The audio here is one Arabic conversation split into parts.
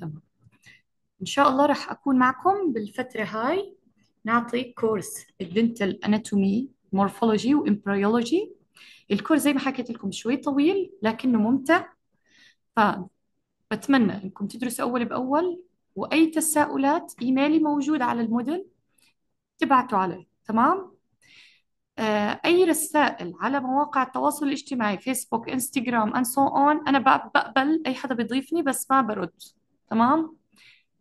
تمام ان شاء الله راح اكون معكم بالفتره هاي نعطي كورس الدنتال اناتومي مورفولوجي وامبريولوجي الكورس زي ما حكيت لكم شوي طويل لكنه ممتع فبتمنى انكم تدرسوا اول باول واي تساؤلات ايميلي موجود على الموديل تبعتوا عليه تمام آه، اي رسائل على مواقع التواصل الاجتماعي فيسبوك انستغرام ان سو اون انا بقبل اي حدا بيضيفني بس ما برد تمام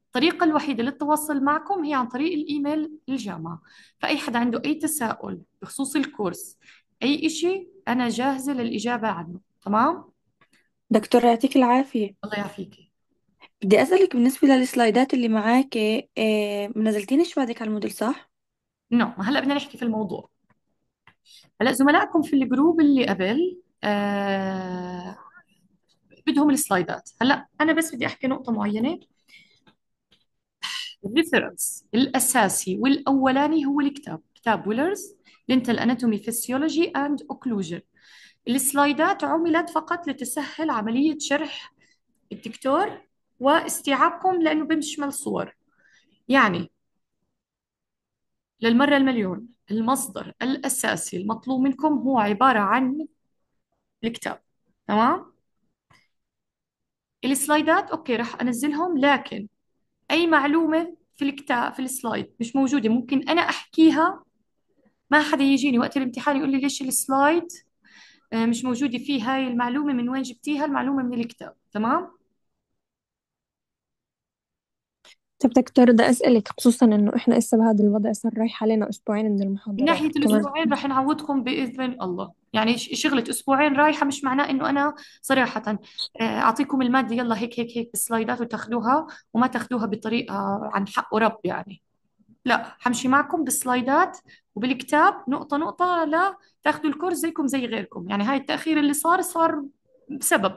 الطريقة الوحيدة للتواصل معكم هي عن طريق الإيميل الجامعة فأي حدا عنده أي تساؤل بخصوص الكورس أي إشي أنا جاهزة للإجابة عنه تمام؟ دكتورة يعطيك العافية الله يعافيك بدي أسألك بالنسبة للسلايدات اللي معاكي إيه، منزلتين منزلتيني بعدك على الموديل صح؟ نو ما هلا بدنا نحكي في الموضوع هلا زملائكم في الجروب اللي قبل آه بدهم السلايدات هلا انا بس بدي احكي نقطه معينه الريفرنس الاساسي والاولاني هو الكتاب كتاب ويلرز دنتال اناتومي فيسيولوجي اند اوكلوجن السلايدات عملت فقط لتسهل عمليه شرح الدكتور واستيعابكم لانه بمشمل صور يعني للمره المليون المصدر الاساسي المطلوب منكم هو عباره عن الكتاب تمام السلايدات اوكي راح انزلهم لكن اي معلومه في الكتاب في السلايد مش موجوده ممكن انا احكيها ما حدا يجيني وقت الامتحان يقول لي ليش السلايد آه، مش موجوده فيه هاي المعلومه من وين جبتيها المعلومه من الكتاب تمام طب دكتور ده أسألك خصوصا إنه إحنا لسه بعد الوضع صار رايح علينا أسبوعين من من المحاضرات ناحية كمان الأسبوعين رح نعوضكم بإذن الله يعني شغلة أسبوعين رايحة مش معناه إنه أنا صراحة آه، أعطيكم المادة يلا هيك هيك هيك بالسلايدات وتاخدوها وما تاخدوها بطريقة عن حق ورب يعني لا حمشي معكم بالسلايدات وبالكتاب نقطة نقطة لا تاخدوا الكورس زيكم زي غيركم يعني هاي التأخير اللي صار صار بسبب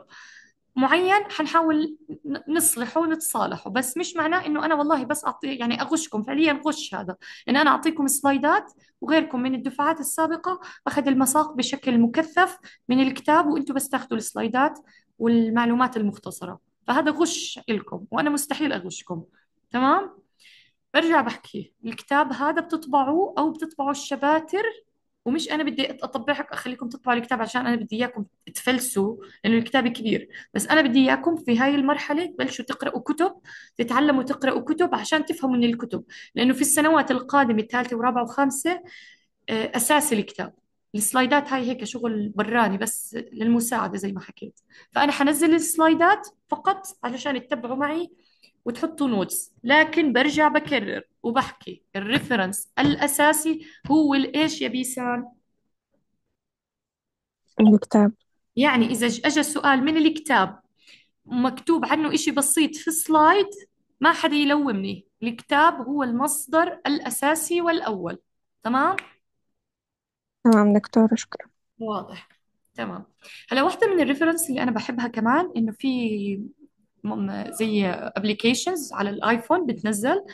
معين حنحاول نصلحه ونتصالحه بس مش معناه انه انا والله بس اعطي يعني اغشكم فعليا غش هذا ان انا اعطيكم سلايدات وغيركم من الدفعات السابقه اخذ المساق بشكل مكثف من الكتاب وانتم بس تاخذوا السلايدات والمعلومات المختصره فهذا غش لكم وانا مستحيل اغشكم تمام برجع بحكي الكتاب هذا بتطبعوه او بتطبعوا الشباتر ومش انا بدي اطبعك اخليكم تطبعوا الكتاب عشان انا بدي اياكم تفلسوا لانه الكتاب كبير بس انا بدي اياكم في هاي المرحله تبلشوا تقراوا كتب تتعلموا تقراوا كتب عشان تفهموا من الكتب لانه في السنوات القادمه الثالثه ورابعه وخامسه آه، اساس الكتاب السلايدات هاي هيك شغل براني بس للمساعده زي ما حكيت فانا حنزل السلايدات فقط علشان تتبعوا معي وتحطوا نوتس لكن برجع بكرر وبحكي الريفرنس الأساسي هو الإيش يا بيسان الكتاب يعني إذا أجى سؤال من الكتاب مكتوب عنه إشي بسيط في السلايد ما حدا يلومني الكتاب هو المصدر الأساسي والأول تمام؟ تمام دكتورة شكرا واضح تمام هلا واحدة من الريفرنس اللي أنا بحبها كمان إنه في زي ابلكيشنز على الايفون بتنزل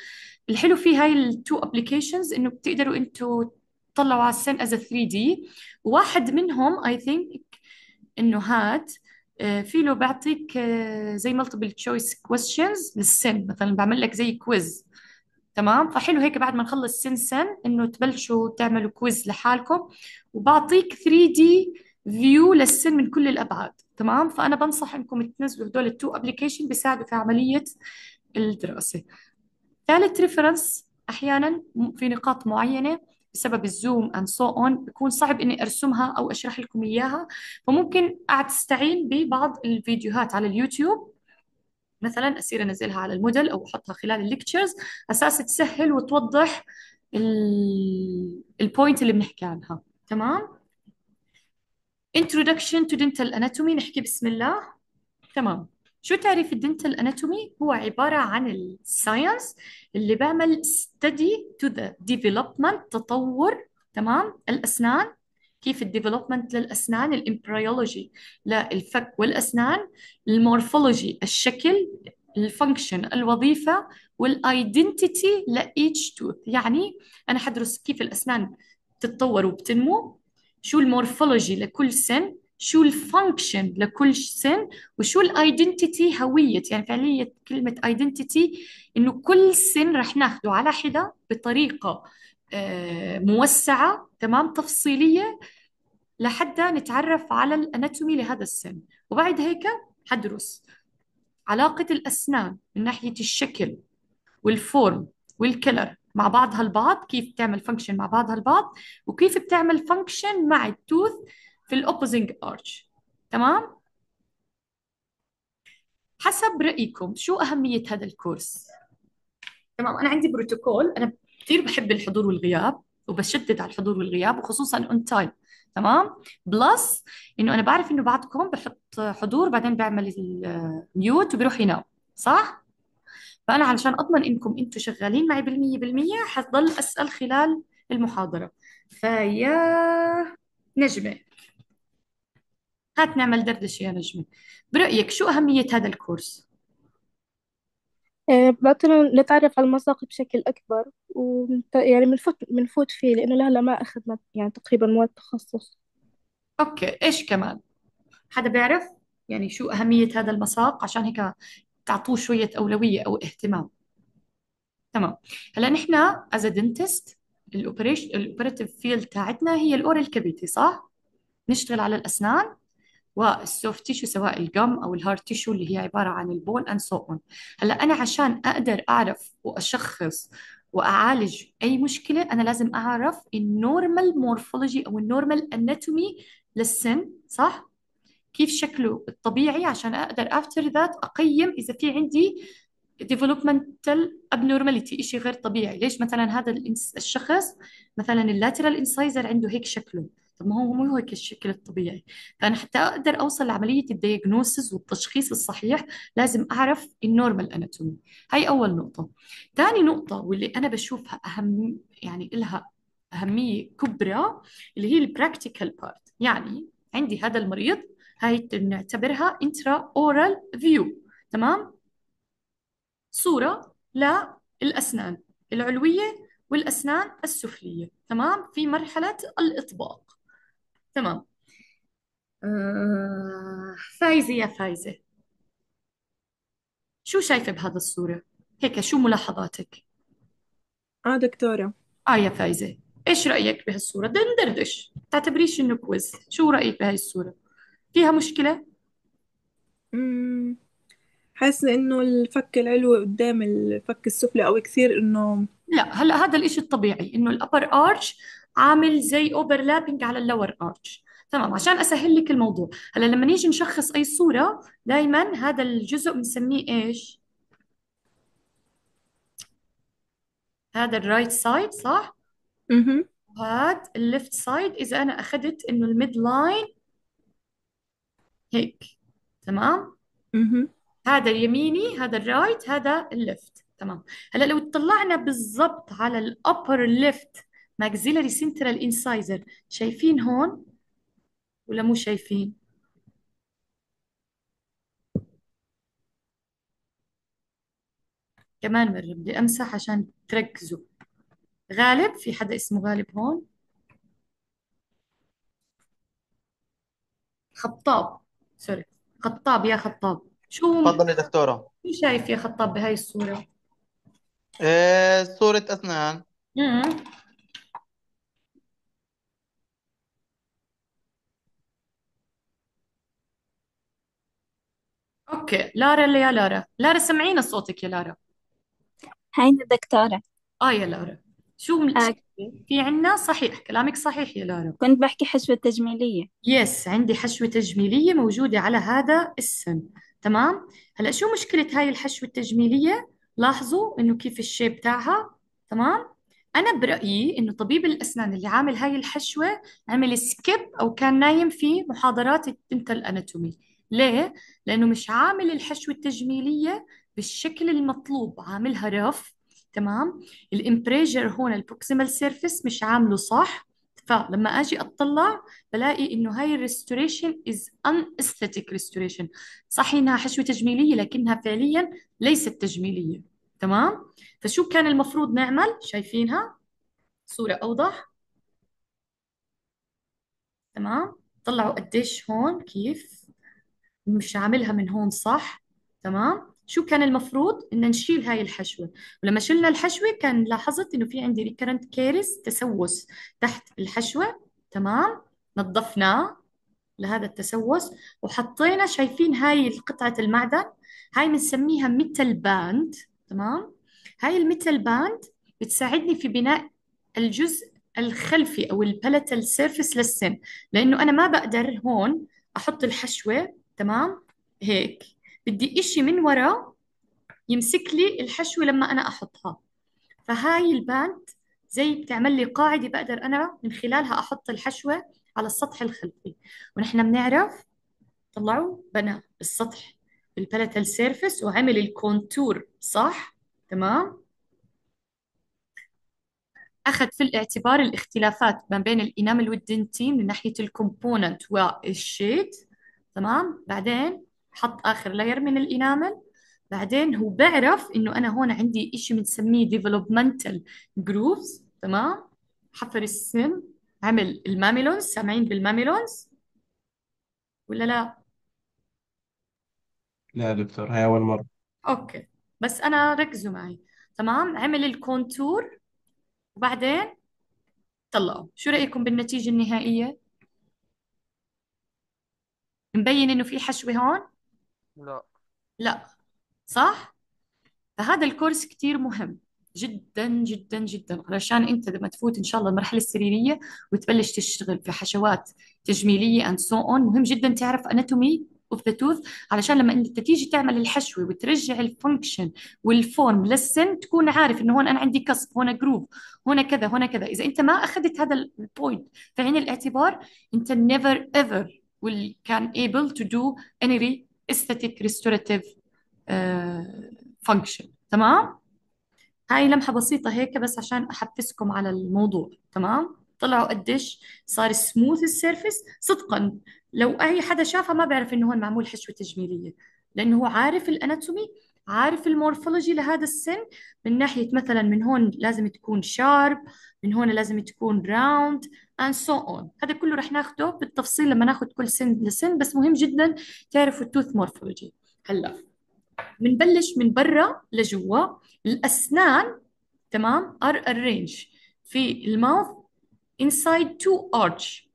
الحلو في هاي التو ابلكيشنز انه بتقدروا انتوا تطلعوا على السن از 3 دي واحد منهم اي ثينك انه هاد آه، في له بيعطيك آه، زي مالتيبل تشويس كويستشنز للسن مثلا بعمل لك زي كويز تمام فحلو هيك بعد ما نخلص سن سن انه تبلشوا تعملوا كويز لحالكم وبعطيك 3 دي فيو للسن من كل الابعاد تمام فانا بنصح انكم تنزلوا هدول التو ابلكيشن بيساعدوا في عمليه الدراسه ثالث ريفرنس احيانا في نقاط معينه بسبب الزوم اند سو اون بكون صعب اني ارسمها او اشرح لكم اياها فممكن استعين ببعض الفيديوهات على اليوتيوب مثلا اصير انزلها على الموديل او احطها خلال الليكتشرز اساس تسهل وتوضح البوينت اللي بنحكي عنها تمام Introduction to Dental Anatomy نحكي بسم الله تمام شو تعريف الدنتال اناتومي هو عبارة عن الساينس اللي بعمل study to the development تطور تمام الأسنان كيف الديفلوبمنت للأسنان الامبريولوجي للفك والأسنان المورفولوجي الشكل الفانكشن الوظيفة والايدنتيتي لإيتش توث يعني أنا حدرس كيف الأسنان تتطور وبتنمو شو المورفولوجي لكل سن شو الفانكشن لكل سن وشو الايدنتيتي هويه يعني فعليا كلمه ايدنتيتي انه كل سن رح ناخده على حده بطريقه آه، موسعه تمام تفصيليه لحد نتعرف على الاناتومي لهذا السن وبعد هيك حدرس علاقه الاسنان من ناحيه الشكل والفورم والكلر مع بعضها البعض كيف بتعمل فانكشن مع بعضها البعض وكيف بتعمل فانكشن مع التوث في الاوبوزينج ارش تمام حسب رايكم شو اهميه هذا الكورس تمام انا عندي بروتوكول انا كثير بحب الحضور والغياب وبشدد على الحضور والغياب وخصوصا اون تايم تمام بلس انه انا بعرف انه بعضكم بحط حضور بعدين بعمل الميوت وبروح ينام صح فانا علشان اضمن انكم أنتم شغالين معي بالمية بالمية حتضل اسال خلال المحاضرة فيا نجمة هات نعمل دردشة يا نجمة برأيك شو أهمية هذا الكورس؟ إيه، بعطينا نتعرف على المساق بشكل أكبر ويعني يعني بنفوت بنفوت فيه لأنه لهلا ما أخذنا يعني تقريبا مواد تخصص أوكي إيش كمان؟ حدا بيعرف؟ يعني شو أهمية هذا المساق عشان هيك تعطوه شويه اولويه او اهتمام تمام هلا نحن از دنتست الاوبريشن الاوبريتيف فيلد تاعتنا هي الاورال كافيتي صح نشتغل على الاسنان والسوفت تيشو سواء الجم او الهارد تيشو اللي هي عباره عن البون اند سو اون هلا انا عشان اقدر اعرف واشخص واعالج اي مشكله انا لازم اعرف النورمال مورفولوجي او النورمال اناتومي للسن صح كيف شكله الطبيعي عشان اقدر افتر ذات اقيم اذا في عندي developmental abnormality شيء غير طبيعي ليش مثلا هذا الشخص مثلا اللاترال انسايزر عنده هيك شكله طب ما هو مو هيك الشكل الطبيعي فانا حتى اقدر اوصل لعمليه الدياجنوسز والتشخيص الصحيح لازم اعرف النورمال اناتومي هاي اول نقطه ثاني نقطه واللي انا بشوفها اهم يعني إلها اهميه كبرى اللي هي البراكتيكال بارت يعني عندي هذا المريض هاي نعتبرها انترا اورال فيو تمام صورة للأسنان العلوية والأسنان السفلية تمام في مرحلة الإطباق تمام آه، فايزة يا فايزة شو شايفة بهذا الصورة؟ هيك شو ملاحظاتك؟ اه دكتورة آه يا فايزة إيش رأيك بهالصورة؟ دندردش تعتبريش إنه كويز شو رأيك بهاي الصورة؟ فيها مشكلة حاسة إنه الفك العلوي قدام الفك السفلي أو كثير إنه لا هلا هذا الإشي الطبيعي إنه الأبر آرش عامل زي اوفرلابنج على اللور آرش تمام عشان أسهل لك الموضوع هلا لما نيجي نشخص أي صورة دايما هذا الجزء بنسميه إيش هذا الرايت سايد صح مهم. وهذا الليفت سايد إذا أنا أخذت إنه الميد لاين هيك تمام هذا اليميني هذا الرايت هذا الليفت تمام هلا لو اطلعنا بالضبط على الابر ليفت maxillary central incisor شايفين هون ولا مو شايفين كمان مرة بدي أمسح عشان تركزوا غالب في حدا اسمه غالب هون خطاب سوري خطاب يا خطاب شو تفضلي دكتورة شو شايف يا خطاب بهاي الصورة؟ ايه صورة أسنان امم اوكي لارا اللي يا لارا لارا سمعينا صوتك يا لارا هاي الدكتورة اه يا لارا شو آه، في عنا صحيح كلامك صحيح يا لارا كنت بحكي حشوة تجميلية يس عندي حشوة تجميلية موجودة على هذا السن تمام هلا شو مشكلة هاي الحشوة التجميلية لاحظوا انه كيف الشيب تاعها تمام انا برأيي انه طبيب الاسنان اللي عامل هاي الحشوة عمل سكيب او كان نايم في محاضرات الدنتال اناتومي ليه؟ لأنه مش عامل الحشوة التجميلية بالشكل المطلوب عاملها رف تمام الامبريجر هون البروكسيمال سيرفيس مش عامله صح فلما اجي اطلع بلاقي انه هاي الريستوريشن از ان استاتيك ريستوريشن صح انها حشوه تجميليه لكنها فعليا ليست تجميليه تمام فشو كان المفروض نعمل شايفينها صوره اوضح تمام طلعوا قديش هون كيف مش عاملها من هون صح تمام شو كان المفروض ان نشيل هاي الحشوه ولما شلنا الحشوه كان لاحظت انه في عندي ريكرنت كيرس تسوس تحت الحشوه تمام نظفناه لهذا التسوس وحطينا شايفين هاي قطعه المعدن هاي بنسميها ميتال باند تمام هاي الميتال باند بتساعدني في بناء الجزء الخلفي او البلتال سيرفيس للسن لانه انا ما بقدر هون احط الحشوه تمام هيك بدي إشي من ورا يمسك لي الحشوة لما أنا أحطها فهاي الباند زي بتعمل لي قاعدة بقدر أنا من خلالها أحط الحشوة على السطح الخلفي ونحن بنعرف طلعوا بنى السطح بالبلاتال سيرفس وعمل الكونتور صح تمام أخذ في الاعتبار الاختلافات ما بين الإنامل والدنتين من ناحية الكومبوننت والشيت تمام بعدين حط آخر لاير من الإنامل بعدين هو بيعرف إنه أنا هون عندي شيء بنسميه ديفلوبمنتال جروفز تمام حفر السن عمل الماميلونز سامعين بالماميلونز ولا لا؟ لا دكتور هاي أول مرة أوكي بس أنا ركزوا معي تمام عمل الكونتور وبعدين طلعوا شو رأيكم بالنتيجة النهائية؟ مبين إنه في حشوة هون لا لا صح فهذا الكورس كتير مهم جدا جدا جدا علشان انت لما تفوت ان شاء الله المرحله السريريه وتبلش تشتغل في حشوات تجميليه اند سو اون مهم جدا تعرف اناتومي اوف ذا توث علشان لما انت تيجي تعمل الحشوه وترجع الفانكشن والفورم للسن تكون عارف انه هون انا عندي كسب هون جروف هنا كذا هنا كذا اذا انت ما اخذت هذا البوينت في عين الاعتبار انت نيفر ايفر will can able to do any aesthetic restorative آه، function تمام هاي لمحة بسيطة هيك بس عشان أحفزكم على الموضوع تمام طلعوا قديش صار سموث السيرفيس صدقا لو أي حدا شافها ما بيعرف إنه هون معمول حشوة تجميلية لأنه هو عارف الأناتومي عارف المورفولوجي لهذا السن من ناحية مثلا من هون لازم تكون شارب من هون لازم تكون راوند and so on هذا كله رح ناخده بالتفصيل لما ناخد كل سن لسن بس مهم جدا تعرفوا التوث مورفولوجي هلا بنبلش من برا لجوا الاسنان تمام are arranged في الماوث inside two arch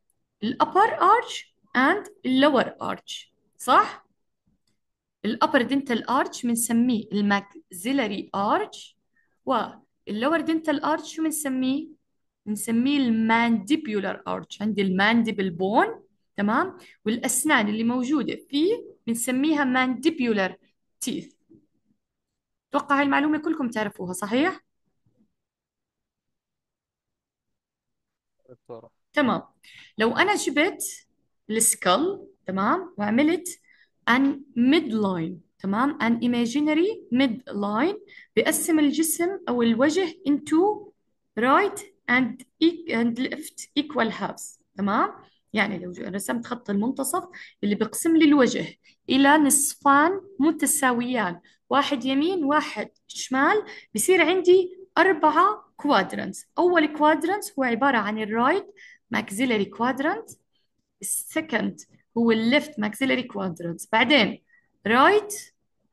the upper arch and lower arch صح؟ upper dental arch بنسميه maxillary arch lower dental arch شو بنسميه؟ نسميه المانديبيولار ارتش عندي المانديبل بون تمام والاسنان اللي موجوده فيه بنسميها مانديبيولار تيث اتوقع هاي المعلومه كلكم تعرفوها صحيح تمام لو انا جبت السكال تمام وعملت ان ميد لاين تمام ان ايماجينري ميد لاين بقسم الجسم او الوجه into right and, and left equal halves تمام يعني لو رسمت خط المنتصف اللي بقسم لي الوجه إلى نصفان متساويان واحد يمين واحد شمال بصير عندي أربعة كوادرانتس أول كوادرانت هو عبارة عن الرايت ماكسيلري كوادرنت السكند هو الليفت ماكسيلري كوادرنت بعدين رايت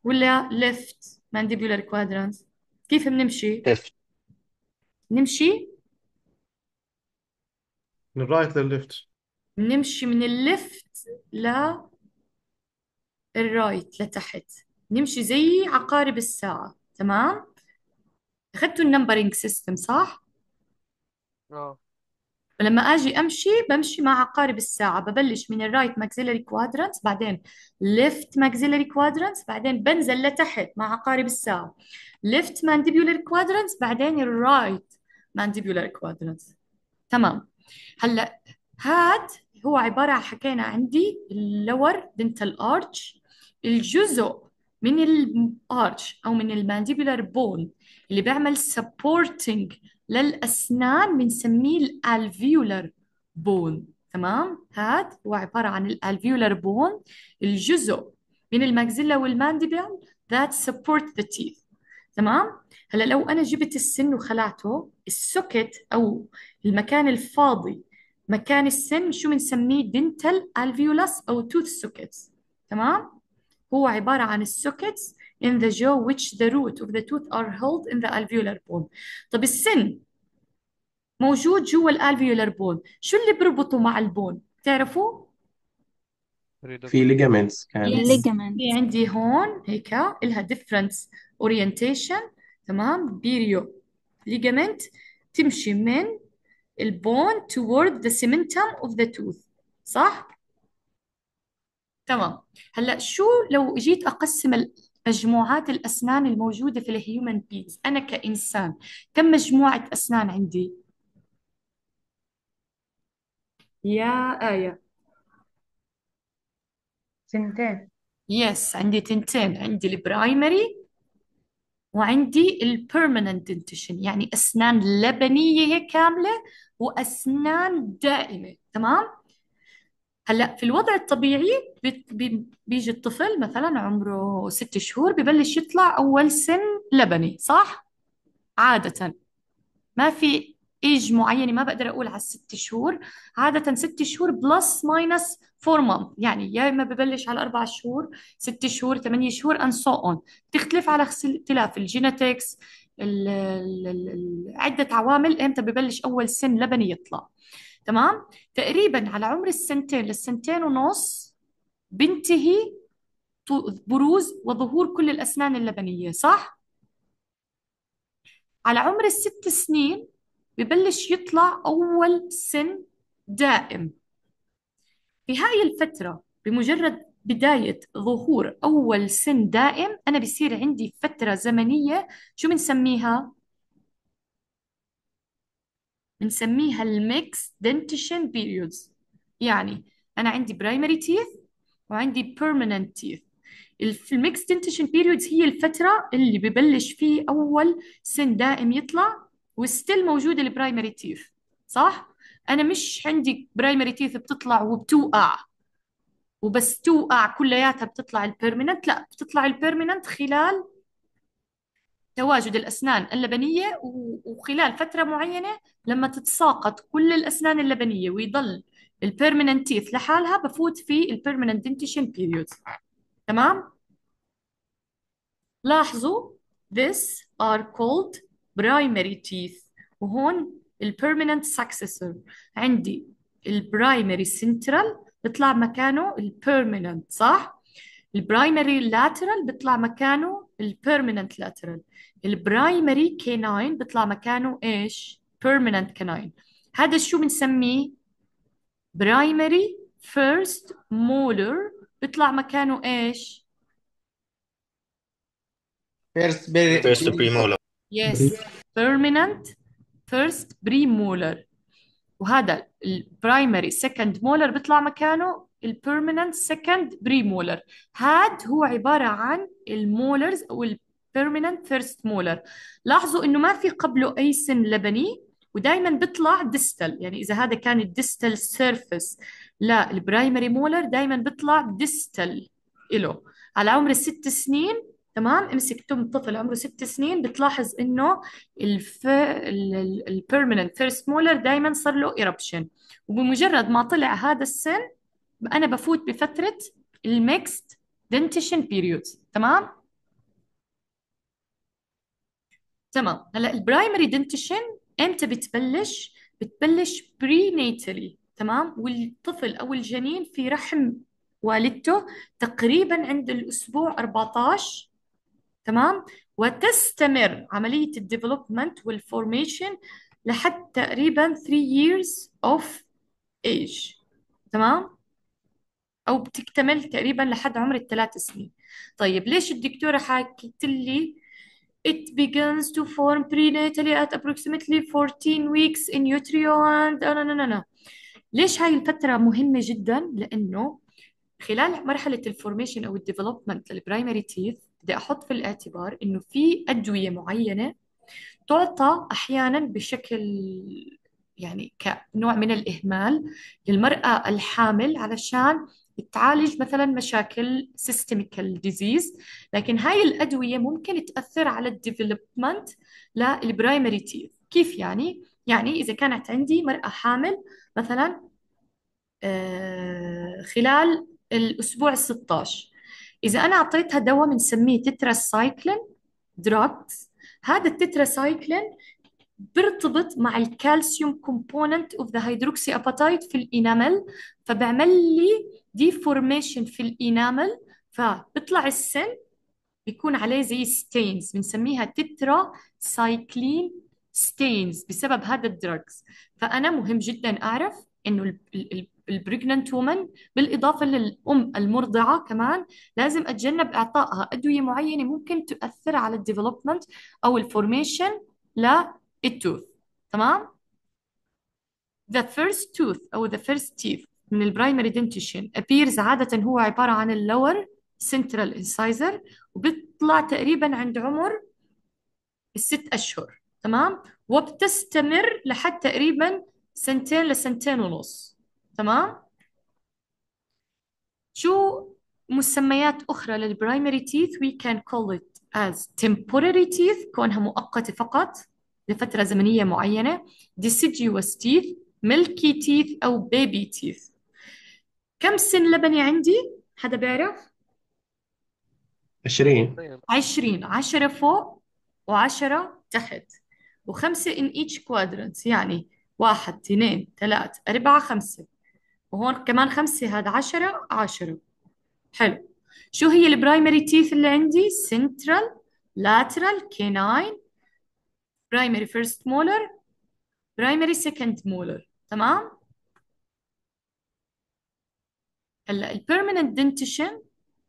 ولا ليفت مانديبولار كوادرنت كيف بنمشي؟ ليفت نمشي من الرايت للليفت نمشي من الليفت للرايت لتحت نمشي زي عقارب الساعة تمام أخذتوا النمبرينج سيستم صح؟ اه فلما اجي امشي بمشي مع عقارب الساعه ببلش من الرايت ماكسيلري كوادرانت بعدين ليفت ماكسيلري كوادرانت بعدين بنزل لتحت مع عقارب الساعه ليفت مانديبيولار كوادرانت بعدين الرايت مانديبيولار كوادرانت تمام هلا هاد هو عبارة حكينا عندي اللور دنتال ارتش الجزء من الارتش او من المانديبولار بون اللي بيعمل سبورتنج للاسنان بنسميه الالفيولار بون تمام هاد هو عبارة عن الالفيولار بون الجزء من الماكسيلا والمانديبل that support the teeth تمام هلا لو انا جبت السن وخلعته السوكت او المكان الفاضي مكان السن شو بنسميه دنتال الفيولس او توث سوكتس تمام هو عبارة عن السوكتس in the jaw which the root of the tooth are held in the alveolar bone طب السن موجود جوا الالفيولار بون شو اللي بربطه مع البون بتعرفوا في ليجامنتس كان في عندي هون هيك الها ديفرنس اورينتيشن تمام بيريو ليجامنت تمشي من البون toward the cementum of the tooth صح؟ تمام هلا شو لو جيت اقسم مجموعات الاسنان الموجوده في الهيومن بيز انا كانسان كم مجموعه اسنان عندي؟ يا آية تنتين يس عندي تنتين عندي البرايمري وعندي البيرمننت دنتيشن يعني اسنان لبنيه كامله واسنان دائمه تمام هلا في الوضع الطبيعي بيجي الطفل مثلا عمره ست شهور ببلش يطلع اول سن لبني صح عاده ما في ايج معينه ما بقدر اقول على الست شهور عاده ست شهور بلس ماينس فور مانث يعني يا اما ببلش على اربع شهور ست شهور ثمانية شهور اند سو اون بتختلف على اختلاف الجينيتكس ال ال عده عوامل امتى ببلش اول سن لبني يطلع تمام تقريبا على عمر السنتين للسنتين ونص بنتهي بروز وظهور كل الاسنان اللبنيه صح على عمر الست سنين ببلش يطلع أول سن دائم في هاي الفترة بمجرد بداية ظهور أول سن دائم أنا بصير عندي فترة زمنية شو بنسميها؟ بنسميها الميكس دنتيشن بيريودز يعني أنا عندي برايمري تيث وعندي permanent تيث الميكس دنتيشن بيريودز هي الفترة اللي ببلش فيه أول سن دائم يطلع وستيل موجود البرايمري تيث صح؟ انا مش عندي برايمري تيث بتطلع وبتوقع وبس توقع كلياتها بتطلع البيرمننت لا بتطلع البيرمننت خلال تواجد الأسنان اللبنية وخلال فترة معينة لما تتساقط كل الأسنان اللبنية ويضل البيرمننت تيث لحالها بفوت في البيرمننت دنتيشن بيريود تمام لاحظوا this are called برايمري تيث وهون البيرمننت سكسسور عندي البرايمري سنترال بيطلع مكانه البيرمننت صح؟ البرايمري لاترال بيطلع مكانه البيرمننت لاترال البرايمري كيناين بيطلع مكانه ايش؟ بيرمننت كيناين هذا شو بنسميه؟ برايمري فيرست مولر بيطلع مكانه ايش؟ فيرست بري فيرست مولر yes permanent first premolar وهذا البرايمري second molar بيطلع مكانه البيرمننت سكند بري مولر هاد هو عبارة عن المولرز أو البيرمننت ثيرست مولر لاحظوا إنه ما في قبله أي سن لبني ودائما بيطلع ديستال يعني إذا هذا كان الديستال سيرفيس لا مولر دائما بيطلع ديستال إله على عمر الست سنين تمام امسك تم طفل عمره ست سنين بتلاحظ انه الف... البيرمننت فيرست مولر دائما صار له ايربشن وبمجرد ما طلع هذا السن انا بفوت بفتره الميكست دنتيشن بيريود تمام تمام هلا البرايمري دنتيشن امتى بتبلش بتبلش بري نيتالي تمام والطفل او الجنين في رحم والدته تقريبا عند الاسبوع 14 تمام وتستمر عملية الديفلوبمنت والفورميشن لحد تقريبا 3 years of age تمام أو بتكتمل تقريبا لحد عمر الثلاث سنين طيب ليش الدكتورة حكيت لي It begins to form prenatally at approximately 14 weeks in utero and no, no, no, no. ليش هاي الفترة مهمة جدا؟ لأنه خلال مرحلة الفورميشن أو الديفلوبمنت للبرايمري تيث بدي أحط في الاعتبار إنه في أدوية معينة تعطى أحيانا بشكل يعني كنوع من الإهمال للمرأة الحامل علشان تعالج مثلا مشاكل سيستميكال ديزيز لكن هاي الأدوية ممكن تأثر على الديفلوبمنت للبرايمري تيث كيف يعني؟ يعني إذا كانت عندي مرأة حامل مثلا آه، خلال الأسبوع 16 إذا أنا أعطيتها دواء بنسميه سايكلين دراجز هذا سايكلين بيرتبط مع الكالسيوم كومبوننت اوف ذا هيدروكسي اباتايت في الانامل فبعمل لي ديفورميشن في الانامل فبطلع السن بيكون عليه زي ستينز بنسميها تترا سايكلين ستينز بسبب هذا الدراجز فانا مهم جدا اعرف انه البريجننت وومن بالاضافه للام المرضعه كمان لازم اتجنب اعطائها ادويه معينه ممكن تؤثر على الديفلوبمنت او الفورميشن للتوث تمام The first tooth أو the first teeth من البرايمري دنتيشن appears عادة هو عبارة عن اللور سنترال انسايزر وبيطلع تقريبا عند عمر الست أشهر تمام وبتستمر لحد تقريبا سنتين لسنتين ونص تمام شو مسميات أخرى للبرايمري تيث we can call it as temporary teeth كونها مؤقتة فقط لفترة زمنية معينة deciduous teeth milky teeth أو baby teeth كم سن لبني عندي؟ حدا بيعرف؟ 20 20 10 فوق و10 تحت وخمسة in each quadrant يعني واحد اثنين ثلاث أربعة خمسة وهون كمان خمسة هذا عشرة عشرة حلو شو هي البرايمري تيث اللي عندي سنترال لاترال كيناين برايمري فيرست مولر برايمري سكند مولر تمام هلا البيرمننت دنتيشن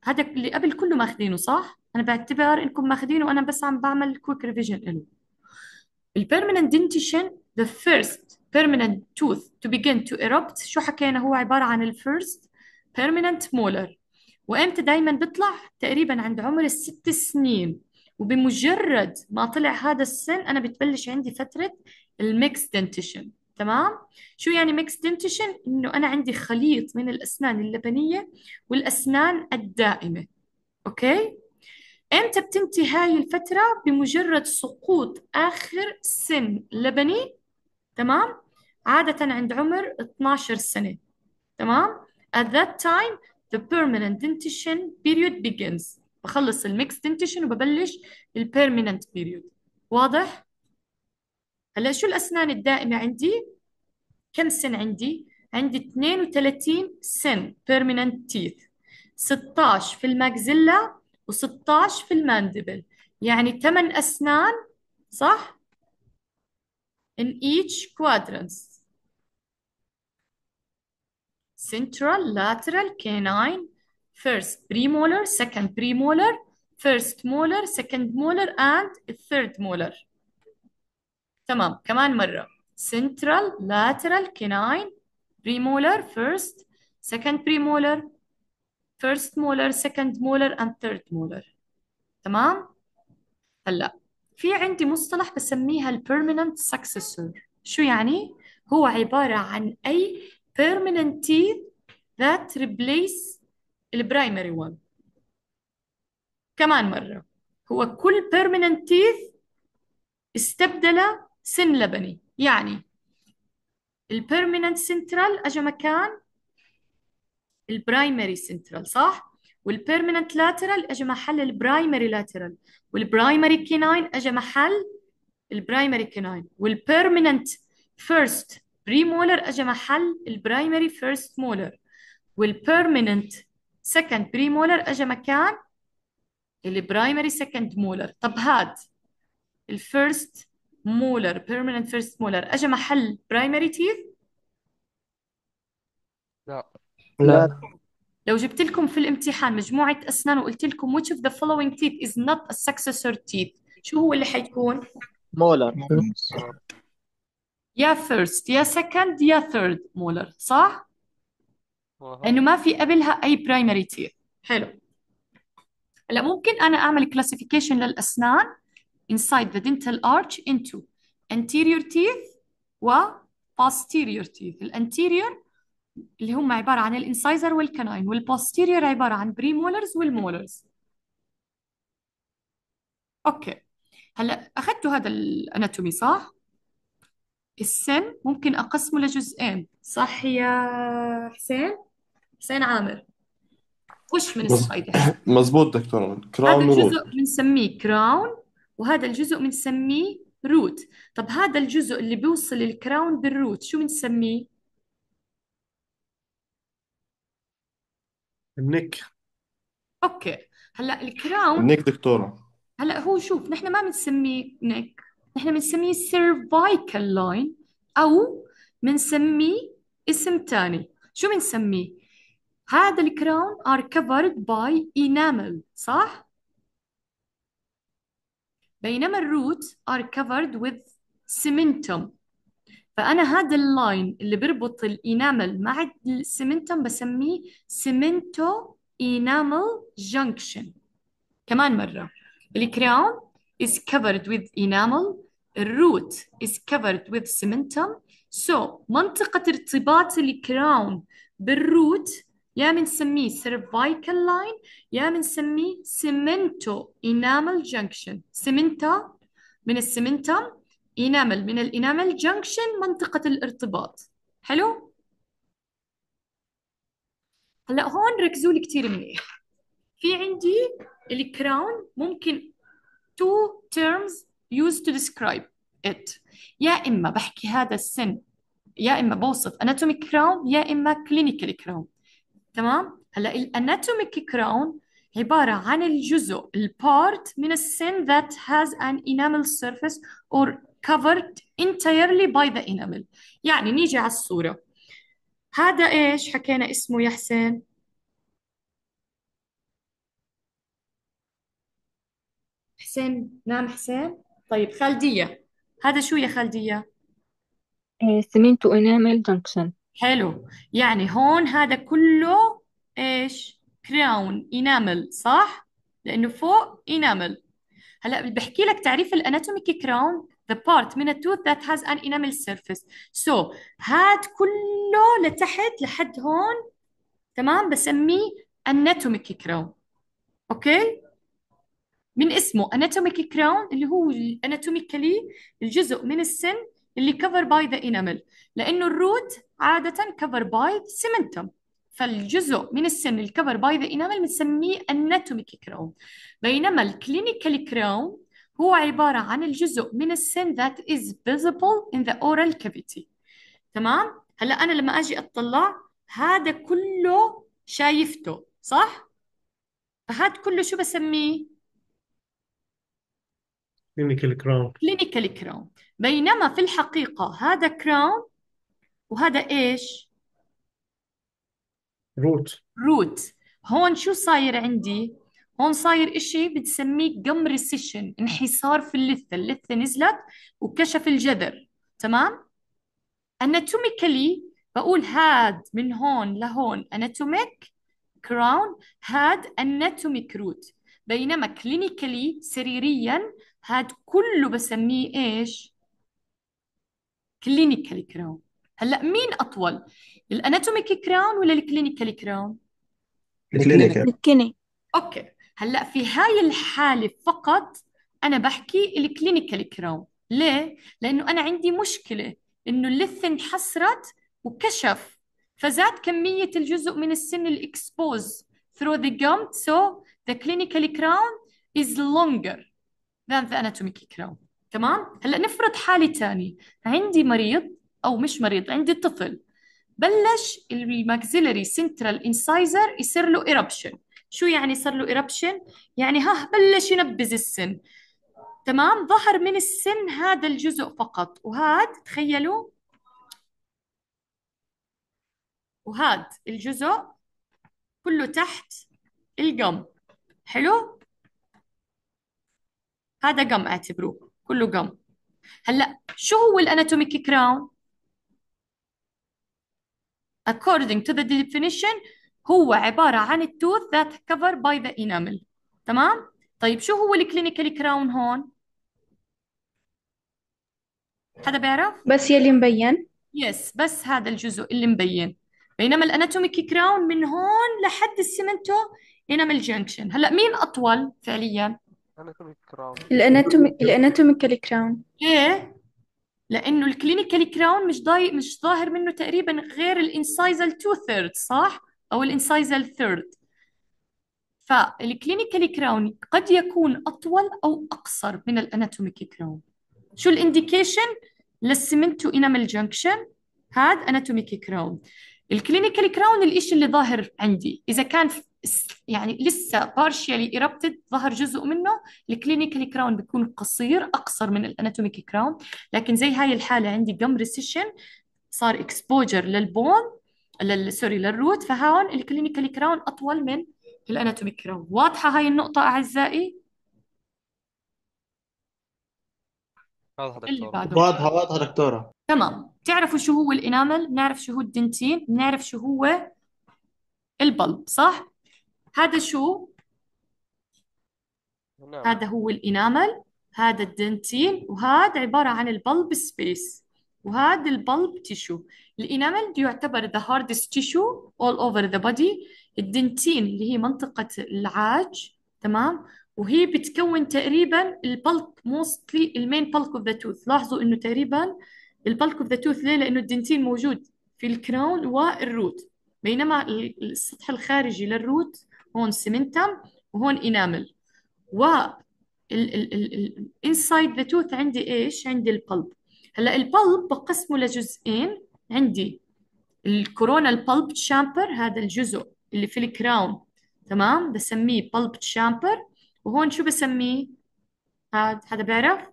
هذا اللي قبل كله ماخذينه صح انا بعتبر انكم ماخذينه وانا بس عم بعمل كويك ريفيجن له البيرمننت دنتيشن ذا فيرست permanent tooth to begin to erupt شو حكينا هو عبارة عن ال first permanent molar وامتى دايما بيطلع تقريبا عند عمر الست سنين وبمجرد ما طلع هذا السن انا بتبلش عندي فتره الميكس dentition تمام شو يعني ميكس dentition انه انا عندي خليط من الاسنان اللبنيه والاسنان الدائمه اوكي امتى بتنتهي هاي الفتره بمجرد سقوط اخر سن لبني تمام عادة عند عمر 12 سنة تمام at that time the permanent dentition period begins بخلص الميكس دنتيشن وببلش البيرمننت بيريود واضح هلا شو الاسنان الدائمه عندي كم سن عندي عندي 32 سن بيرمننت تيث 16 في الماكزيلا و16 في الماندبل يعني 8 اسنان صح in each quadrant, Central, lateral, canine, first premolar, second premolar, first molar, second molar, and third molar. تمام كمان مرة central, lateral, canine, premolar, first, second premolar, first molar, second molar, and third molar. تمام؟ هلأ في عندي مصطلح بسميها الـ permanent successor شو يعني؟ هو عبارة عن أي permanent teeth that replace primary one كمان مرة هو كل permanent teeth استبدل سن لبني يعني الـ permanent central اجى مكان الـ primary central صح والـ permanent lateral اجى محل الـ primary lateral والبرايمري كيناين اجى محل البرايمري كيناين والبيرمننت فيرست بريمولر اجى محل البرايمري فيرست مولر والبيرمننت سكند بريمولر اجى مكان البرايمري سكند مولر طب هاد الفيرست مولر بيرمننت فيرست مولر اجى محل برايمري تيث لا لا لا لو جبت لكم في الامتحان مجموعة أسنان وقلت لكم which of the following teeth is not a successor teeth شو هو اللي حيكون؟ مولر يا first يا second يا third مولر صح؟ إنه ما في قبلها أي primary teeth حلو هلا ممكن أنا أعمل classification للأسنان inside the dental arch into anterior teeth و posterior teeth الانتيريور اللي هم عبارة عن الانسايزر والكناين والبوستيريور عبارة عن بريمولرز والمولرز اوكي هلا اخذتوا هذا الاناتومي صح السن ممكن اقسمه لجزئين صح يا حسين حسين عامر وش من الصيدة مزبوط كراون هذا الجزء بنسميه كراون وهذا الجزء بنسميه روت طب هذا الجزء اللي بيوصل الكراون بالروت شو بنسميه النك اوكي هلا الكراون النك دكتورة هلا هو شوف نحن ما بنسميه نيك نحن بنسميه سيرفايكال لاين او بنسميه اسم تاني شو بنسميه هذا الكراون ار كفرد باي enamel صح بينما الروت ار كفرد with cementum فأنا هذا اللاين اللي بيربط الإنامل مع السمنتوم بسميه سمنتو إنامل جنكشن كمان مرة الكراون is covered with enamel الروت is covered with cementum so منطقة ارتباط الكراون بالروت يا بنسميه cervical line يا بنسميه cemento enamel junction cementa من السمنتم إنامل من الإنامل جنكشن منطقة الارتباط حلو هلا هون ركزوا لي كثير منيح في عندي الكراون ممكن two terms used to describe it يا إما بحكي هذا السن يا إما بوصف anatomic crown يا إما clinical crown تمام هلا الاناتوميك كراون عبارة عن الجزء البارت من السن that has an enamel surface or covered entirely by the enamel يعني نيجي على الصورة هذا إيش حكينا اسمه يا حسين حسين نعم حسين طيب خالدية هذا شو يا خالدية سمنت وإنامل جنكشن حلو يعني هون هذا كله ايش كراون انامل صح لانه فوق انامل هلا بحكي لك تعريف الاناتوميك كراون the part من التوث that has an enamel surface so هاد كله لتحت لحد هون تمام بسميه anatomic crown اوكي من اسمه anatomic crown اللي هو anatomically الجزء من السن اللي cover by the enamel لانه الروت عاده cover by cementum فالجزء من السن الكفر باي ذا انامل بنسميه اناتوميك كراون بينما الكلينيكال كراون هو عبارة عن الجزء من السن that is visible in the oral cavity تمام؟ هلا أنا لما أجي أطلع هذا كله شايفته صح؟ فهاد كله شو بسميه؟ clinical كراون clinical كراون بينما في الحقيقة هذا كراون وهذا إيش؟ روت روت هون شو صاير عندي؟ هون صاير إشي بتسميه جم ريسيشن انحسار في اللثة اللثة نزلت وكشف الجذر تمام anatomically بقول هاد من هون لهون اناتوميك كراون هاد اناتوميك روت بينما clinically سريريا هاد كله بسميه ايش clinically كراون هلا مين اطول الاناتوميك كراون ولا الكلينيكالي كراون الكلينيكال اوكي هلا في هاي الحاله فقط انا بحكي الكلينيكال كراون ليه لانه انا عندي مشكله انه اللثه انحسرت وكشف فزاد كميه الجزء من السن الاكسبوز through the gum so the clinical crown is longer than the anatomic crown تمام هلا نفرض حاله ثانيه عندي مريض او مش مريض عندي طفل بلش الماكسيلري سنترال انسايزر يصير له ايربشن شو يعني صار له إربشن يعني ها بلش ينبز السن تمام ظهر من السن هذا الجزء فقط وهاد تخيلوا وهاد الجزء كله تحت القم حلو هذا قم اعتبروه كله قم هلا شو هو الاناتوميك كراون according to the definition هو عبارة عن التوث ذات كفر باي ذا انامل تمام طيب شو هو الكلينيكال كراون هون حدا بيعرف بس يلي مبين يس بس هذا الجزء اللي مبين بينما الاناتوميك كراون من هون لحد السمنتو انامل جنكشن هلا مين اطول فعليا الاناتوميك كراون الاناتومي الاناتوميكال كراون ليه لانه الكلينيكال كراون مش ضاي مش ظاهر منه تقريبا غير الانسايزال تو ثيرد صح أو الإنسايزال ثيرد فالكلينيكال كراون قد يكون أطول أو أقصر من الأناتوميك كراون شو الانديكيشن للسمنتو انامل جنكشن هاد اناتوميك كراون الكلينيكال كراون الإشي اللي ظاهر عندي إذا كان يعني لسه بارشيالي ايربتد ظهر جزء منه الكلينيكال كراون بيكون قصير اقصر من الاناتوميك كراون لكن زي هاي الحاله عندي جم ريسيشن صار اكسبوجر للبون سوري للروت فهون الكلينيكال كراون اطول من الاناتوميك كراون واضحه هاي النقطه اعزائي واضحه دكتوره واضحه واضحه دكتوره تمام بتعرفوا شو هو الانامل بنعرف شو هو الدنتين بنعرف شو هو البلب صح هذا شو نعم. هذا هو الانامل هذا الدنتين وهذا عباره عن البلب سبيس وهذا البلب تيشو الانامل يعتبر the hardest tissue all over the body الدنتين اللي هي منطقة العاج تمام وهي بتكون تقريبا البلك موستلي المين بلك اوف ذا توث لاحظوا انه تقريبا البلك اوف ذا توث ليه لانه الدنتين موجود في الكراون والروت بينما السطح الخارجي للروت هون سمنتم وهون انامل و الانسايد ذا توث عندي ايش عندي البلب هلا البلب بقسمه لجزئين عندي الكورونا البلب تشامبر هذا الجزء اللي في الكراون تمام بسميه بلب تشامبر وهون شو بسميه هذا حدا بيعرف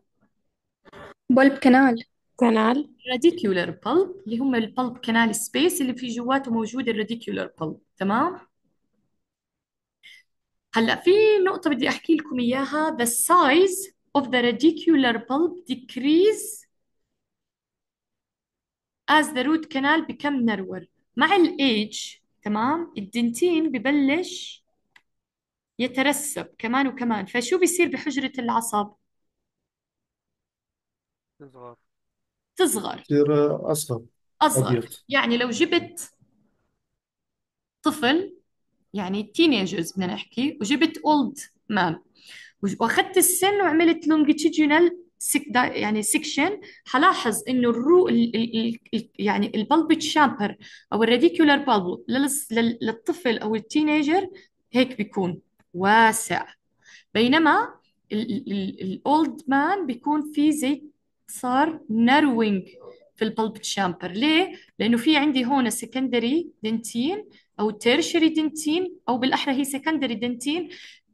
بلب كنال كنال راديكيولر بلب اللي هم البلب كنال سبيس اللي في جواته موجود الراديكيولر بلب تمام هلا في نقطة بدي احكي لكم اياها the size of the radicular bulb decrease as the root canal become narrower مع الage تمام الدنتين ببلش يترسب كمان وكمان فشو بيصير بحجرة العصب تصغر تصغر تصير أصغر أصغر أبيض يعني لو جبت طفل يعني تينيجرز بدنا نحكي وجبت اولد مان واخذت السن وعملت لونجيتيودينال يعني سكشن حلاحظ انه الرو ال ال ال يعني البلبت شامبر او الراديكولار بلب للطفل او التينيجر هيك بيكون واسع بينما الاولد مان بيكون في زي صار نروينج في البلبت شامبر ليه؟ لانه في عندي هون سكندري دنتين او تيرشري دنتين او بالاحرى هي سكندري دنتين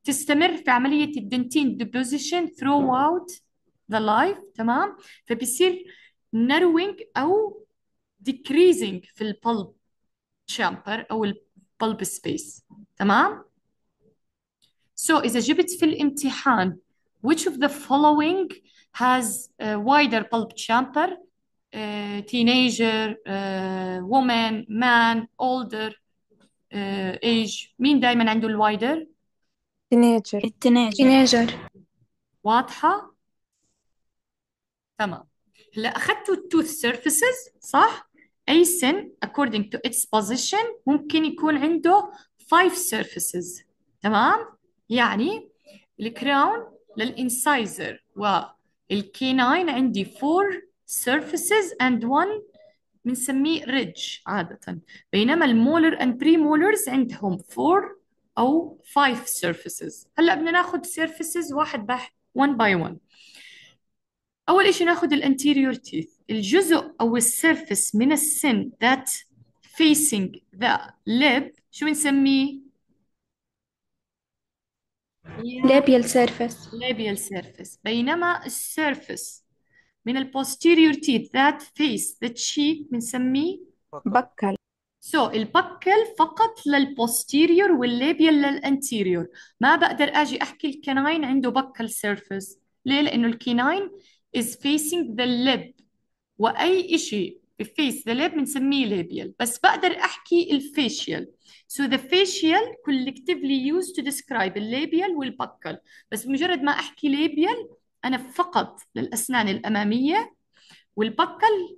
تستمر في عملية الدنتين ديبوزيشن ثرو اوت ذا لايف تمام فبيصير narrowing او decreasing في البلب chamber او البلب سبيس تمام so اذا جبت في الامتحان which of the following has a wider pulp chamber uh, teenager uh, woman man older uh, age مين دائما عنده الوايدر teenager teenager واضحة تمام هلا اخذتوا التوث سيرفيسز صح اي سن according to its position ممكن يكون عنده 5 surfaces تمام يعني الكراون للانسايزر والكيناين عندي 4 surfaces and 1 بنسميه ريدج عادة بينما المولر اند بري مولرز عندهم 4 او 5 surfaces هلا بدنا ناخذ surfaces واحد باح 1 باي 1 أول إشي الـ الانتيريور تيث الجزء أو السيرفس من السن that facing the lip شو بنسميه؟ labial surface labial surface بينما surface من posterior teeth that face the cheek بنسميه بكل so, البكل فقط posterior labial لل anterior ما بقدر اجي احكي الكناين عنده بكل surface ليه لانه الكناين is facing the lip واي شيء بفيس ذا ليب بنسميه لابيال بس بقدر احكي الفيشيال So the facial collectively used to describe اللابيال والبكل بس مجرد ما احكي لابيال انا فقط للاسنان الاماميه والبكل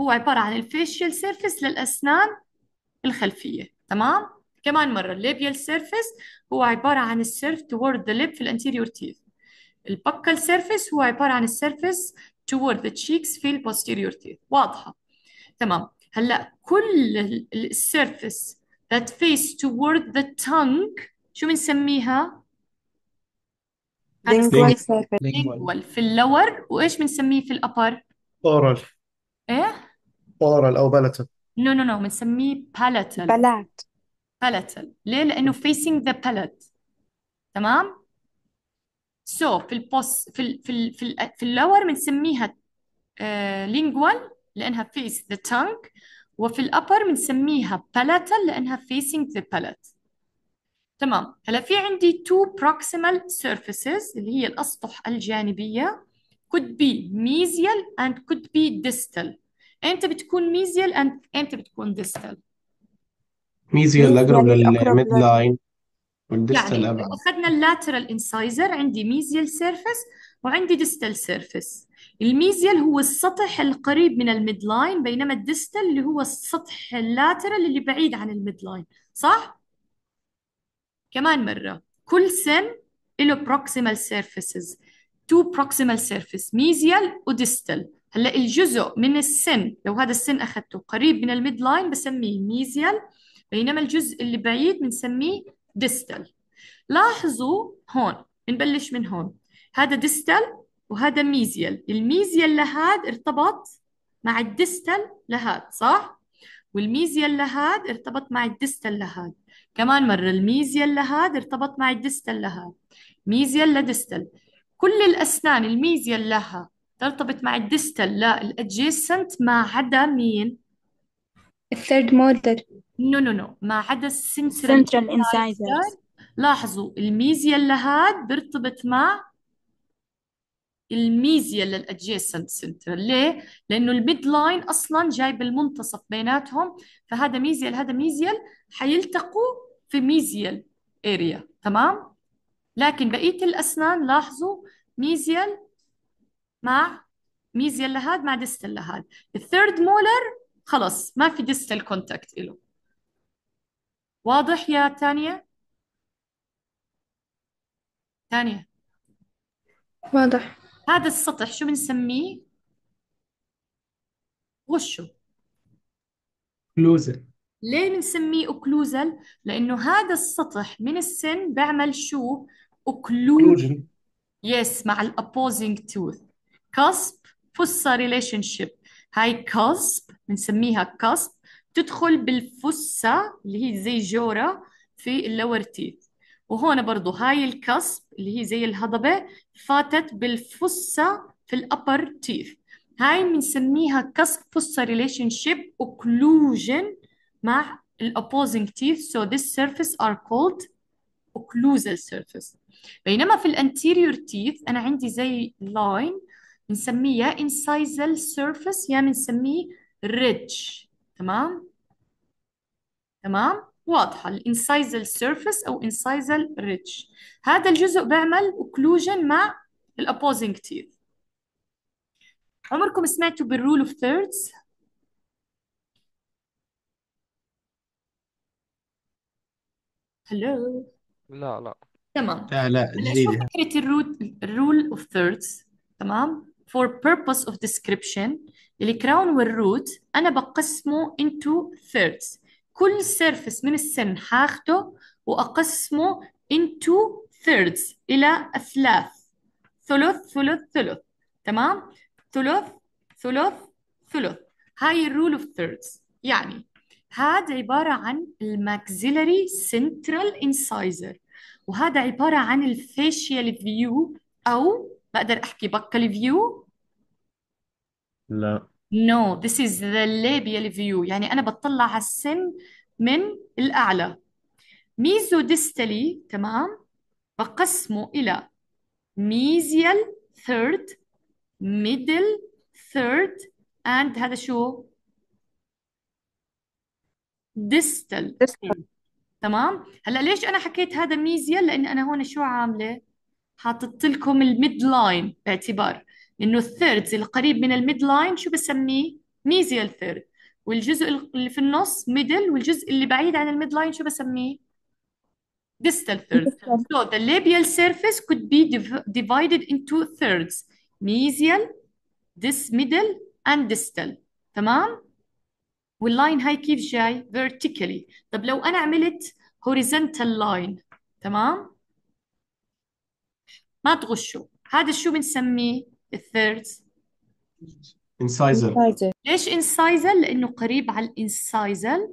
هو عباره عن الفيشيال سيرفيس للاسنان الخلفيه تمام كمان مره الليبيال سيرفيس هو عباره عن السيرف toward the lip في الانتيريور تيث البكال سيرفيس هو عبارة عن السيرفيس toward the cheeks في posterior teeth واضحة تمام هلا كل السيرفيس that face toward the tongue شو بنسميها؟ lingual في اللور وايش بنسميه في الابر؟ oral ايه؟ oral او بالاتال نو نو نو بنسميه بالاتال بالات بالاتال ليه؟ لأنه facing the palate تمام؟ سو so, في البوس في الـ في الـ في, الـ في اللور بنسميها لينجوال آه، لانها فيس ذا تانك وفي الابر بنسميها palatal لانها facing the palate تمام هلا في عندي two proximal surfaces اللي هي الاسطح الجانبيه could be mesial and could be distal امتى بتكون mesial and امتى بتكون distal ميزيال اقرب يعني للميد لاين والديستال يعني أبعد أخذنا اللاترال انسايزر عندي ميزيال سيرفس وعندي ديستال سيرفس الميزيال هو السطح القريب من الميد لاين بينما الديستال اللي هو السطح اللاترال اللي بعيد عن الميد لاين صح؟ كمان مرة كل سن له بروكسيمال سيرفيسز تو بروكسيمال سيرفيس ميزيال وديستال هلا الجزء من السن لو هذا السن اخذته قريب من الميد لاين بسميه ميزيال بينما الجزء اللي بعيد بنسميه ديستال لاحظوا هون بنبلش من هون هذا ديستال وهذا ميزيال الميزيال لهاد ارتبط مع الديستال لهاد صح والميزيال لهاد ارتبط مع الديستال لهاد كمان مرة الميزيال لهاد ارتبط مع الديستال لهاد ميزيال لديستال كل الأسنان الميزيال لها ترتبط مع الديستال للأدجيسنت ما عدا مين؟ الثيرد مولر نو نو نو ما عدا السنترال central incisors لاحظوا الميزيا لهاد بيرتبط مع الميزيا للادجيسنت سنترال ليه؟ لانه الميد لاين اصلا جاي بالمنتصف بيناتهم فهذا ميزيال هذا ميزيال حيلتقوا في ميزيال اريا تمام؟ لكن بقيه الاسنان لاحظوا ميزيال مع ميزيال لهاد مع ديستال لهاد الثيرد مولر خلص ما في ديستال كونتاكت له واضح يا تانية تانية واضح هذا السطح شو بنسميه وشو كلوزة ليه بنسميه اوكلوزل لانه هذا السطح من السن بعمل شو اوكلوجن يس مع الابوزنج توث كسب فصة ريليشن شيب هاي كسب بنسميها كسب تدخل بالفسة اللي هي زي جورة في اللور تيث وهون برضو هاي الكسب اللي هي زي الهضبة فاتت بالفسة في الأبر تيث هاي بنسميها كسب فسة ريليشن شيب اوكلوجن مع الأوبوزنج تيث so this surface are called occlusal surface بينما في الانتيريور تيث أنا عندي زي لاين بنسميه incisal surface يا بنسميه ridge تمام تمام واضحة الانسايزل سيرفيس أو انسايزل ريتش هذا الجزء بيعمل اوكلوجن مع الأبوزنج تيث عمركم سمعتوا بالرول اوف ثيردز هلو لا لا تمام لا لا شو فكرة الرول الرول اوف ثيردز تمام for purpose of description الكراون والروت أنا بقسمه انتو ثيردز كل سيرفس من السن هاخده وأقسمه انتو ثيردز إلى أثلاث ثلث ثلث ثلث تمام ثلث ثلث ثلث هاي الرول اوف ثيردز يعني هذا عبارة عن الماكسيلري سنترال انسايزر وهذا عبارة عن الفيشيال فيو أو بقدر أحكي بكل فيو لا No, this is the labial view يعني أنا بطلع على السن من الأعلى ميزو ديستالي تمام بقسمه إلى ميزيال ثيرد ميدل ثيرد and هذا شو ديستال تمام هلا ليش انا حكيت هذا ميزيال لاني انا هون شو عامله حاطط لكم الميد لاين باعتبار انه الثيردز القريب من الميد لاين شو بسميه؟ ميزيال ثيرد والجزء اللي في النص ميدل والجزء اللي بعيد عن الميد لاين شو بسميه؟ distal third. So the labial surface could be div divided into thirds. Mesial, this middle, and distal. تمام؟ واللاين هاي كيف جاي؟ vertically. طب لو أنا عملت horizontal line تمام؟ ما تغشوا. هذا شو بنسميه؟ الثيرد انسايزل ليش انسايزل لانه قريب على الانسايزل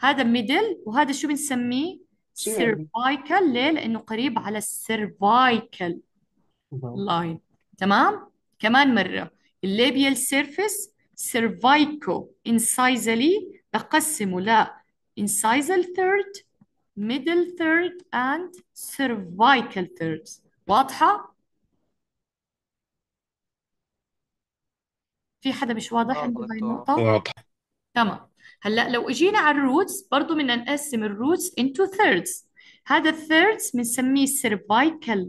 هذا ميدل وهذا شو بنسميه يعني؟ cervical ليه لانه قريب على السيرفايكال لاين تمام كمان مره الليبيال سيرفيس سيرفايكو انسايزلي بقسمه لا انسايزل ثيرد ميدل ثيرد اند cervical ثيرد واضحه في حدا مش واضح عنده آه، هاي النقطة واضح تمام هلا لو اجينا على الروتس برضه بدنا نقسم الروتس into thirds هذا الثيردز بنسميه cervical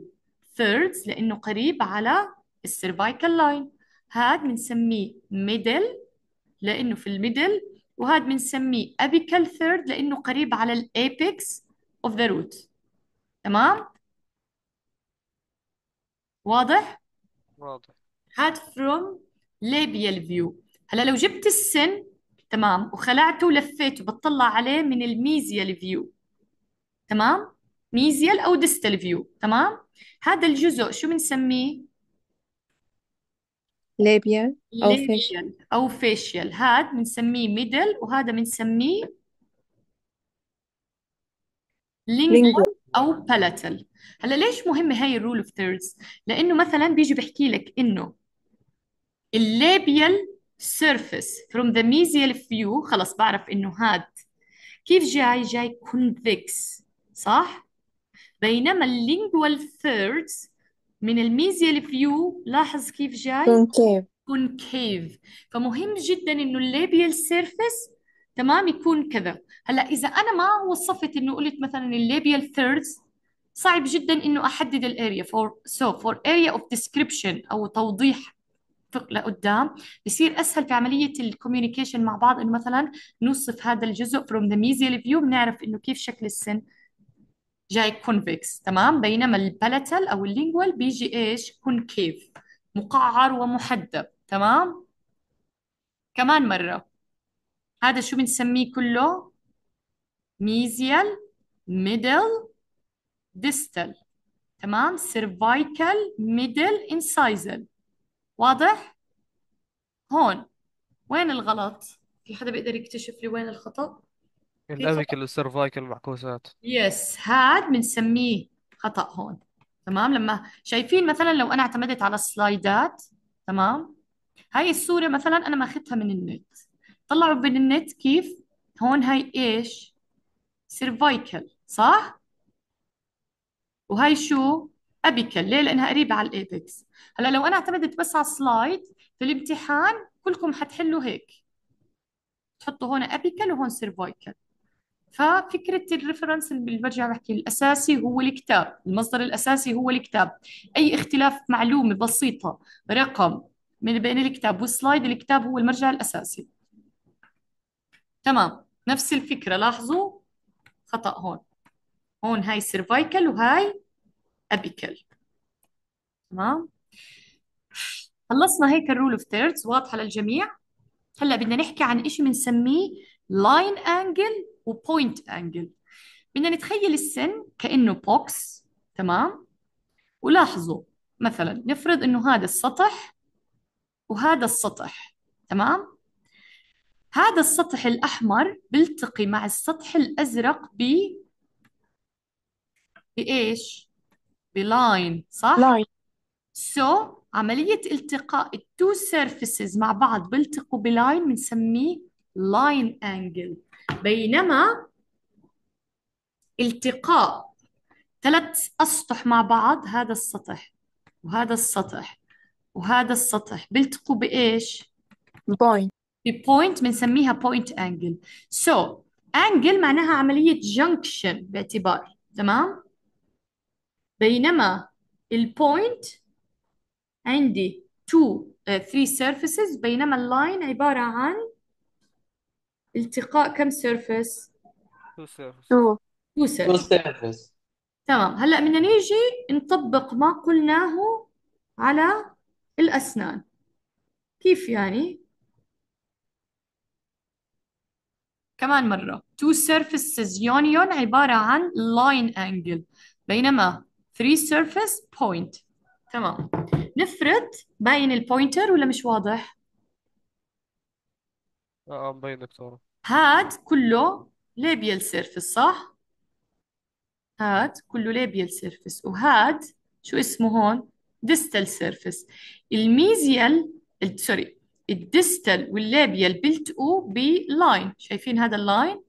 thirds لأنه قريب على السيرفايكال لاين هذا بنسميه middle لأنه في الميدل وهاد بنسميه apical third لأنه قريب على الأبيكس of the root تمام واضح؟ واضح هاد فروم لابيال فيو هلا لو جبت السن تمام وخلعته ولفيته بتطلع عليه من الميزيال فيو تمام ميزيال او ديستال فيو تمام هذا الجزء شو بنسميه لابيال أو فيشيال او فيشيال هذا بنسميه ميدل وهذا بنسميه لينجوال او بالاتال هلا ليش مهمه هاي الرول اوف ثيردز لانه مثلا بيجي بحكي لك انه الليبيال سيرفيس فروم ذا ميزيال فيو خلص بعرف انه هاد كيف جاي جاي كونفكس صح بينما اللينجوال ثيردز من الميزيال فيو لاحظ كيف جاي كونكيف كونكيف فمهم جدا انه الليبيال سيرفيس تمام يكون كذا هلا اذا انا ما وصفت انه قلت مثلا الليبيال ثيردز صعب جدا انه احدد الاريا فور سو فور اريا اوف ديسكريبشن او توضيح لقدام بصير اسهل في عمليه الكوميونيكيشن مع بعض انه مثلا نوصف هذا الجزء فروم ذا ميزيال فيو بنعرف انه كيف شكل السن جاي كونفكس تمام بينما البلاتل او اللينجوال بيجي ايش كونكيف مقعر ومحدب تمام كمان مره هذا شو بنسميه كله ميزيال ميدل ديستال تمام سيرفايكال ميدل انسايزل واضح هون وين الغلط في حدا بيقدر يكتشف لي وين الخطأ في خطأ الأبيكال السيرفايكال معكوسات يس هاد بنسميه خطأ هون تمام لما شايفين مثلا لو أنا اعتمدت على السلايدات تمام هاي الصورة مثلا أنا ماخذتها من النت طلعوا من النت كيف هون هاي إيش سيرفايكال صح وهاي شو ابيكل ليه لانها قريبه على الايبكس هلا لو انا اعتمدت بس على السلايد في الامتحان كلكم حتحلوا هيك تحطوا هون ابيكل وهون سيرفايكل ففكرة الريفرنس اللي برجع بحكي الأساسي هو الكتاب المصدر الأساسي هو الكتاب أي اختلاف معلومة بسيطة رقم من بين الكتاب والسلايد الكتاب هو المرجع الأساسي تمام نفس الفكرة لاحظوا خطأ هون هون هاي سيرفايكل وهاي أبيكال تمام خلصنا هيك الرول اوف ثيردز واضحة للجميع هلا بدنا نحكي عن شيء بنسميه لاين أنجل وبوينت أنجل بدنا نتخيل السن كأنه بوكس تمام ولاحظوا مثلا نفرض إنه هذا السطح وهذا السطح تمام هذا السطح الأحمر بيلتقي مع السطح الأزرق ب بإيش؟ بلاين صح؟ لاين سو so, عملية التقاء التو سيرفيسز مع بعض بيلتقوا بلاين بنسميه لاين انجل بينما التقاء ثلاث أسطح مع بعض هذا السطح وهذا السطح وهذا السطح بيلتقوا بإيش؟ بوينت ببوينت بنسميها بوينت انجل سو انجل معناها عملية جنكشن باعتبار تمام؟ بينما البوينت عندي uh, three surfaces بينما اللاين عبارة عن التقاء كم surface؟ two surfaces two surfaces تمام هلا بدنا نيجي نطبق ما قلناه على الأسنان كيف يعني؟ كمان مرة two surfaces union عبارة عن line angle بينما 3 surface point تمام نفرض باين البوينتر ولا مش واضح اه مبين دكتورة هاد كله labial surface صح هاد كله labial surface وهاد شو اسمه هون distal surface الميزيال سوري الديستال واللابيال بيلتقوا بلاين شايفين هذا اللاين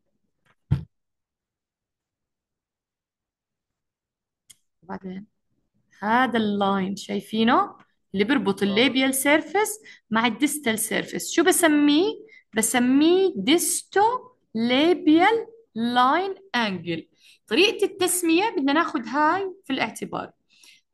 وبعدين هذا اللاين شايفينه اللي بيربط الليبيال سيرفيس مع الديستال سيرفيس شو بسميه بسميه ديستو ليبيال لاين انجل طريقة التسمية بدنا ناخذ هاي في الاعتبار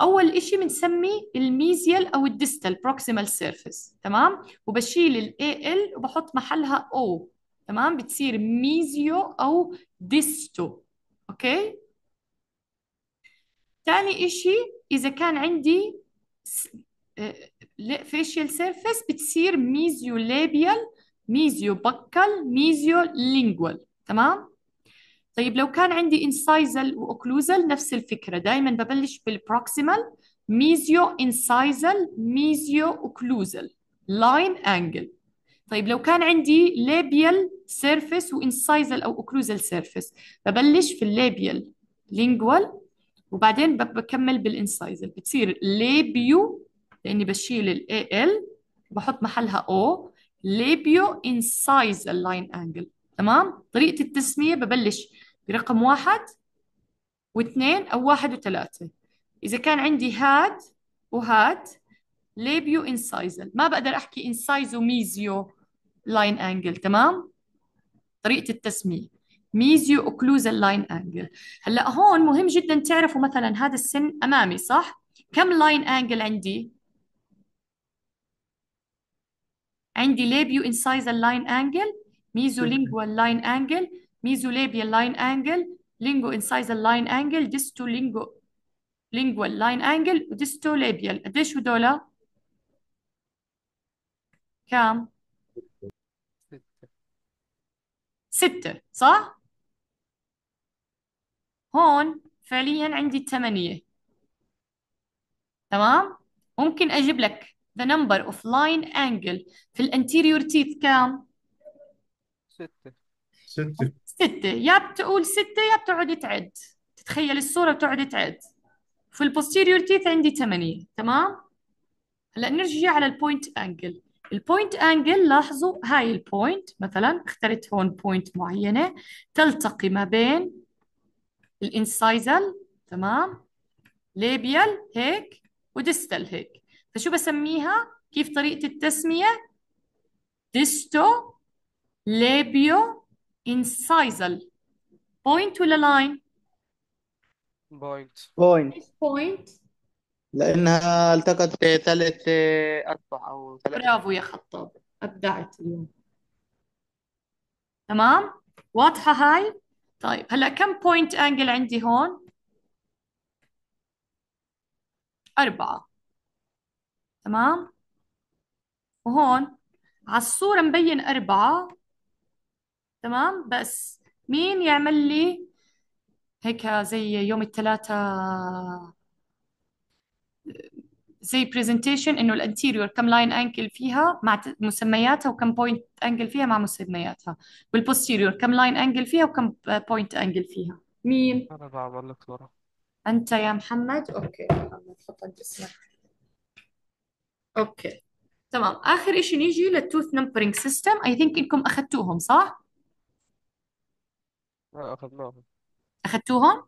أول شيء بنسمي الميزيال أو الديستال بروكسيمال سيرفيس تمام وبشيل ال وبحط محلها او تمام بتصير ميزيو أو ديستو أوكي ثاني إشي إذا كان عندي فيشيال آه، سيرفيس بتصير ميزيو لابيال ميزيو بكل ميزيو لينجوال تمام طيب لو كان عندي انسايزل واوكلوزل نفس الفكره دائما ببلش بالبروكسيمال ميزيو انسايزل ميزيو اوكلوزل لاين انجل طيب لو كان عندي لابيال سيرفيس وانسايزل او اوكلوزل سيرفيس ببلش في اللابيال لينجوال وبعدين بكمل بالانسايز بتصير ليبيو لاني بشيل الاي ال بحط محلها او ليبيو انسايز اللاين انجل تمام طريقه التسميه ببلش برقم واحد واثنين او واحد وثلاثه اذا كان عندي هاد وهاد ليبيو انسايزل ما بقدر احكي انسايزو ميزيو لاين انجل تمام طريقه التسميه ميزيو اوكلوزال لاين انجل هلا هون مهم جدا تعرفوا مثلا هذا السن امامي صح كم لاين انجل عندي عندي ليبيو انسايزال لاين انجل ميزو لينجوال لاين انجل ميزو لابيال لاين انجل لينجو انسايزال لاين انجل ديستو لينجو لينجوال لاين انجل وديستو لابيال قديش هدول كام ستة صح هون فعليا عندي ثمانية تمام ممكن أجيب لك the number of line angle في الانتيريور تيث كام؟ ستة ستة ستة يا بتقول ستة يا بتقعد تعد تتخيل الصورة بتقعد تعد في البوستيريور تيث عندي ثمانية تمام؟ هلا نرجع على البوينت انجل البوينت انجل لاحظوا هاي البوينت مثلا اخترت هون بوينت معينة تلتقي ما بين الانسايزل تمام ليبيال هيك وديستال هيك فشو بسميها كيف طريقة التسمية ديستو ليبيو انسايزل بوينت ولا لاين بوينت بوينت بوينت لأنها التقت ثلاث أربع أو ثلاث برافو يا خطاب أبدعت اليوم تمام واضحة هاي طيب هلا كم بوينت انجل عندي هون؟ أربعة تمام؟ وهون على الصورة مبين أربعة تمام بس مين يعمل لي هيك زي يوم الثلاثاء زي برزنتيشن انه الانتيريور كم لاين انكل فيها مع مسمياتها وكم بوينت انجل فيها مع مسمياتها والبوستيريور كم لاين انجل فيها وكم بوينت آه، انجل فيها مين انا بعمل لك صورة انت يا محمد اوكي محمد حطك اسمك اوكي تمام اخر شيء نيجي للتوث نمبرنج سيستم اي ثينك انكم اخذتوهم صح لا اخذناهم اخذتوهم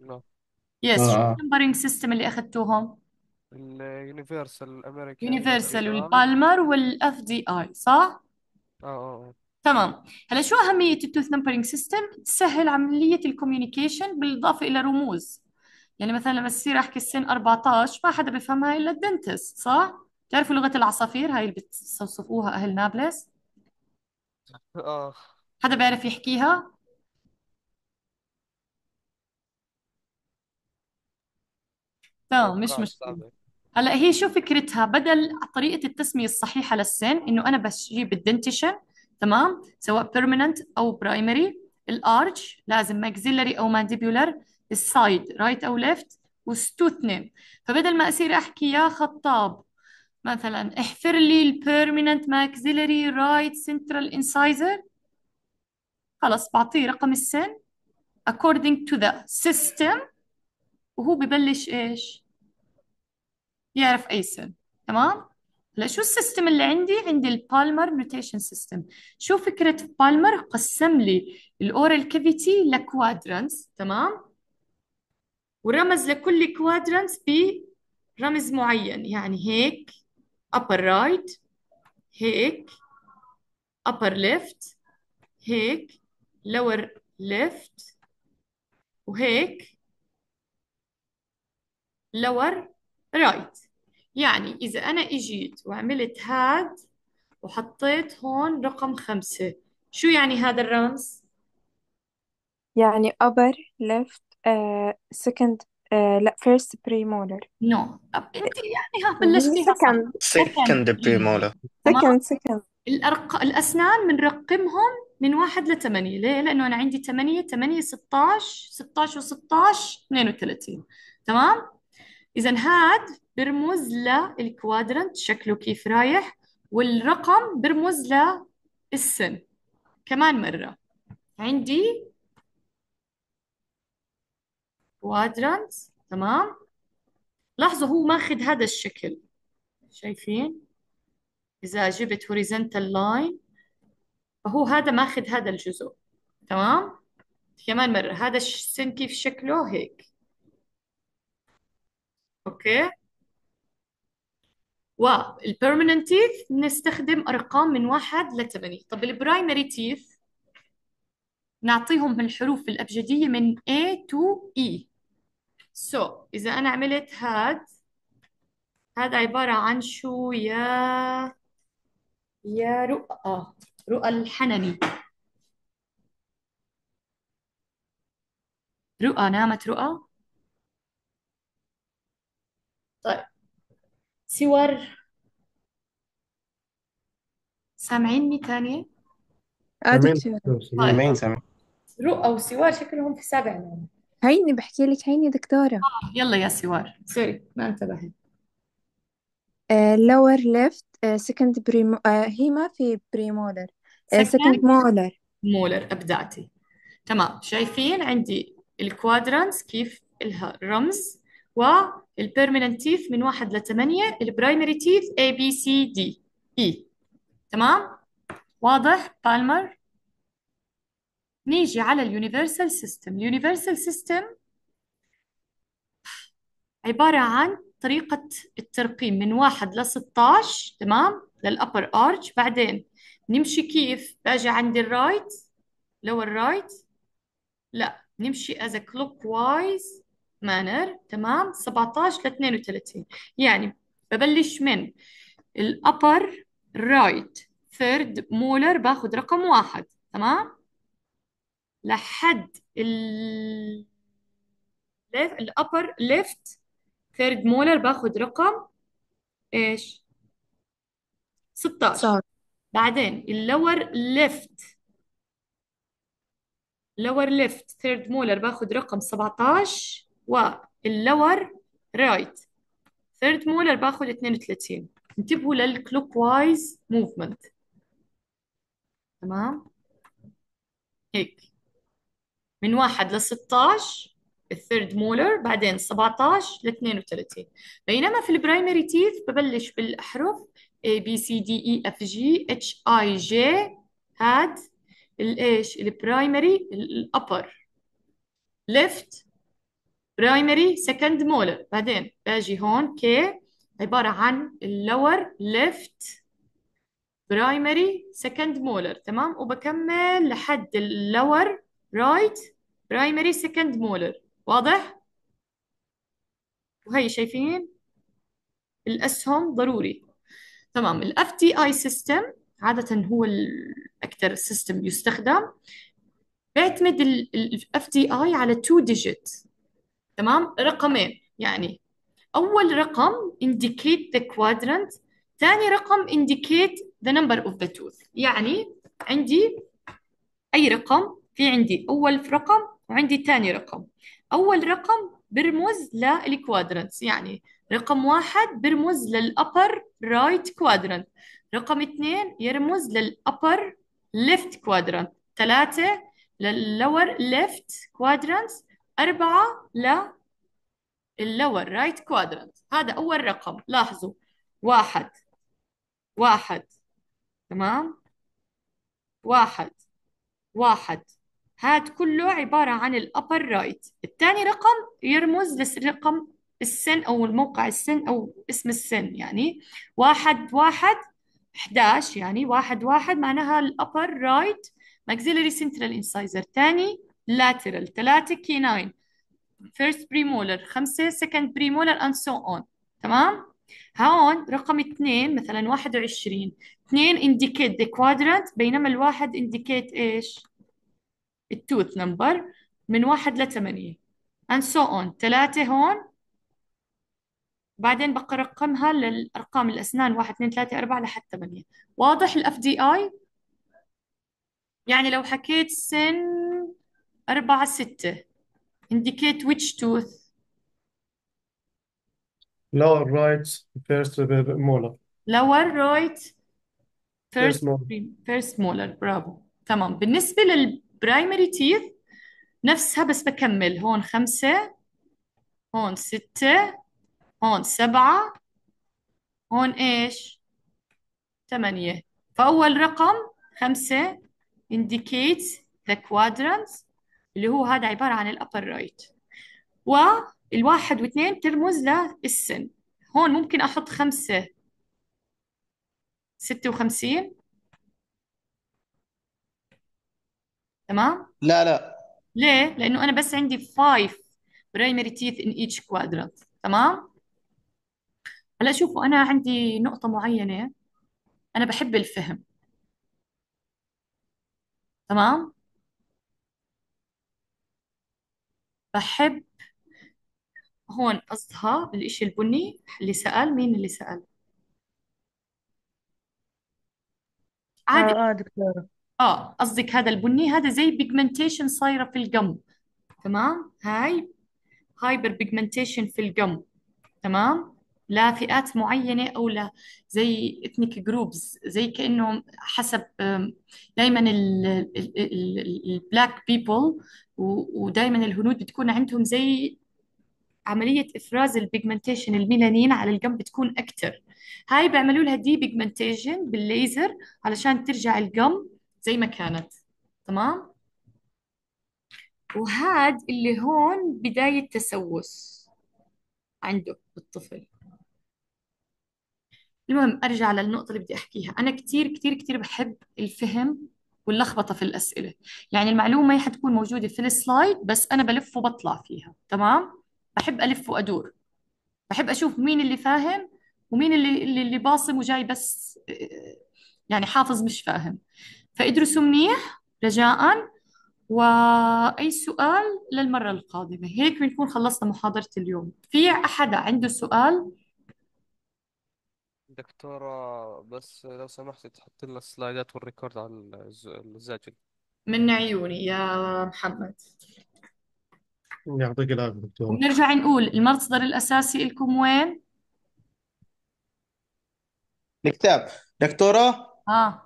لا يس شو النمبرنج سيستم اللي اخذتوهم اليونيفرسال امريكان يونيفرسال والبالمر والاف دي اي صح؟ اه اه, آه. تمام هلا شو أهمية التوث نمبرينج سيستم؟ تسهل عملية الكوميونيكيشن بالإضافة إلى رموز يعني مثلا لما تصير أحكي السن 14 ما حدا بفهمها إلا الدنتست صح؟ بتعرفوا لغة العصافير هاي اللي بتصفوها أهل نابلس؟ اه حدا بيعرف يحكيها؟ تمام مش اتوقع مشكلة هلا هي شو فكرتها بدل طريقه التسميه الصحيحه للسن انه انا بجيب الدنتيشن تمام سواء بيرمننت او برايمري الارج لازم ماكسيلري او مانديبولر السايد رايت او ليفت وستو فبدل ما اصير احكي يا خطاب مثلا احفر لي البيرمننت ماكسيلري رايت سنترال انسايزر خلص بعطيه رقم السن according to the system وهو ببلش ايش يعرف أي سيل تمام هلا شو السيستم اللي عندي عندي البالمر نوتيشن سيستم شو فكرة بالمر قسم لي الأورال كافيتي لكوادرانتس تمام ورمز لكل كوادرانتس برمز معين يعني هيك upper right هيك upper left هيك lower left وهيك lower رايت يعني إذا أنا إجيت وعملت هاد وحطيت هون رقم خمسة شو يعني هذا الرمز؟ يعني upper left uh, second uh, لا first premolar نو no. أنت يعني ها بلشتي second second premolar second second الأرق... الأسنان بنرقمهم من واحد لثمانية ليه؟ لأنه أنا عندي ثمانية ثمانية ستاش ستاش وستاش اثنين وثلاثين تمام؟ اذا هاد برمز للكوادرنت شكله كيف رايح والرقم برمز للسن كمان مره عندي كوادرنت تمام لاحظوا هو ماخذ هذا الشكل شايفين اذا جبت horizontal line فهو هذا ماخذ هذا الجزء تمام كمان مرة هذا السن كيف شكله هيك اوكي والبيرمننت تيث بنستخدم ارقام من واحد لثمانية طب البرايمري تيث نعطيهم الحروف الابجديه من A to E so اذا انا عملت هاد هذا عباره عن شو يا يا رؤى رؤى الحنني رؤى نامت رؤى طيب سوار سامعيني تانية عادي طيب. سامعين سامعين سامعين رؤى وسوار شكلهم في سبع هيني بحكي لك هيني دكتورة آه، يلا يا سوار سوري ما انتبهت uh, lower left uh, second uh, هي ما في premolar uh, second molar مولر ابدعتي تمام شايفين عندي الكوادرانس كيف الها رمز و البيرمننت تيث من واحد لثمانية البرايمري تيث A B C D E تمام واضح بالمر نيجي على اليونيفرسال سيستم اليونيفرسال سيستم عبارة عن طريقة الترقيم من واحد ل 16 تمام للأبر أرج بعدين نمشي كيف باجي عندي الرايت لور رايت لا نمشي as a clockwise مانر تمام 17 ل 32 يعني ببلش من الابر رايت ثيرد مولر باخذ رقم واحد تمام لحد ال الابر ليفت ثيرد مولر باخذ رقم ايش 16 بعدين اللور ليفت لور ليفت ثيرد مولر باخذ رقم 17 واللور رايت ثيرد مولر باخذ 32 انتبهوا للكلوك وايز موفمنت تمام هيك من واحد ل 16 الثيرد مولر بعدين 17 ل 32 بينما في البرايمري تيث ببلش بالاحرف A B C D E F G H I J هاد الايش البرايمري الابر ليفت برايمري سكند مولر بعدين باجي هون كي عبارة عن اللور ليفت برايمري سكند مولر تمام وبكمل لحد اللور رايت برايمري سكند مولر واضح وهي شايفين الأسهم ضروري تمام ال FTI system عادة هو الاكثر سيستم يستخدم بيعتمد ال FTI على 2 digit تمام رقمين يعني أول رقم indicate the quadrant ثاني رقم indicate the number of the tooth يعني عندي أي رقم في عندي أول رقم وعندي ثاني رقم أول رقم برمز للكوادرنتس يعني رقم واحد برمز للأبر رايت كوادرنت رقم اثنين يرمز للأبر ليفت كوادرنت ثلاثة للور ليفت كوادرنت أربعة ل اللور رايت كوادرانت هذا أول رقم لاحظوا واحد واحد تمام واحد واحد هاد كله عبارة عن الأبر رايت الثاني رقم يرمز لرقم السن أو الموقع السن أو اسم السن يعني واحد واحد 11 يعني واحد واحد معناها الأبر رايت maxillary central incisor ثاني lateral 3 canine first premolar 5 second premolar and so on تمام هون رقم 2 مثلا 21 2 indicate the quadrant بينما الواحد indicate ايش؟ التوث نمبر من واحد ل 8 and so on 3 هون بعدين بقى رقمها للأرقام الأسنان 1 2 3 4 لحد 8 واضح الاف دي اي؟ يعني لو حكيت سن أربعة ستة indicate which tooth lower right first molar lower right first first molar, first molar. برافو تمام بالنسبة لل primary teeth نفسها بس بكمل هون خمسة هون ستة هون سبعة هون إيش ثمانية فأول رقم خمسة indicates the quadrants اللي هو هذا عبارة عن الأبر رايت والواحد واثنين ترمز للسن هون ممكن أحط خمسة ستة وخمسين تمام؟ لا لا ليه؟ لأنه أنا بس عندي 5 primary teeth in each quadrant تمام؟ هلا شوفوا أنا عندي نقطة معينة أنا بحب الفهم تمام؟ بحب هون قصدها الإشي البني اللي سأل مين اللي سأل اه عادي اه دكتورة اه قصدك هذا البني هذا زي بيجمنتيشن صايرة في الجم تمام هاي هايبر بيجمنتيشن في الجم تمام لفئات معينة أو لا زي ethnic جروبز زي كأنه حسب دائما البلاك بيبل ودائما الهنود بتكون عندهم زي عملية إفراز البيجمنتيشن الميلانين على الجنب بتكون أكتر هاي بيعملوا لها دي بيجمنتيشن بالليزر علشان ترجع الجم زي ما كانت تمام وهاد اللي هون بداية تسوس عنده بالطفل المهم ارجع للنقطه اللي بدي احكيها انا كثير كثير كثير بحب الفهم واللخبطه في الاسئله يعني المعلومه حتكون موجوده في السلايد بس انا بلف وبطلع فيها تمام بحب الف وادور بحب اشوف مين اللي فاهم ومين اللي اللي, اللي باصم وجاي بس يعني حافظ مش فاهم فادرسوا منيح رجاء وأي سؤال للمرة القادمة هيك بنكون خلصنا محاضرة اليوم في أحد عنده سؤال دكتورة بس لو سمحت تحط لنا السلايدات والريكورد على الز- الزاجل من عيوني يا محمد يعطيك العافية دكتورة ونرجع نقول المصدر الأساسي لكم وين؟ الكتاب دكتورة آه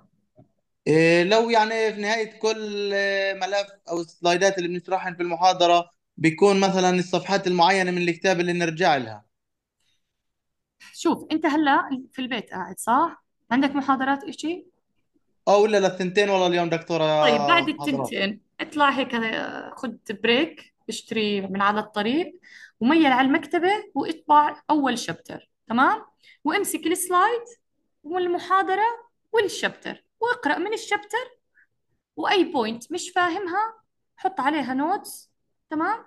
إيه، لو يعني في نهاية كل آه، ملف أو السلايدات اللي بنشرحها في المحاضرة بيكون مثلا الصفحات المعينة من الكتاب اللي نرجع لها شوف انت هلا في البيت قاعد صح عندك محاضرات اشي اه ولا للثنتين والله اليوم دكتورة طيب بعد محاضرات التنتين اطلع هيك خد بريك اشتري من على الطريق وميل على المكتبة واطبع أول شابتر تمام وامسك السلايد والمحاضرة والشابتر واقرأ من الشابتر وأي بوينت مش فاهمها حط عليها نوتس تمام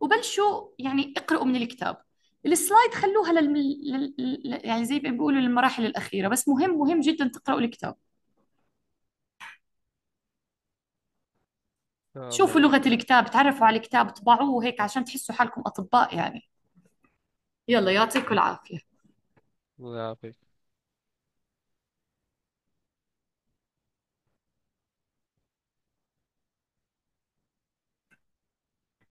وبلشوا يعني اقرأوا من الكتاب السلايد خلوها لل... لل... يعني زي ما بيقولوا للمراحل الأخيرة بس مهم مهم جدا تقرأوا الكتاب آه، شوفوا لغة الكتاب تعرفوا على الكتاب طبعوه هيك عشان تحسوا حالكم أطباء يعني يلا يعطيكم العافية الله يعافيك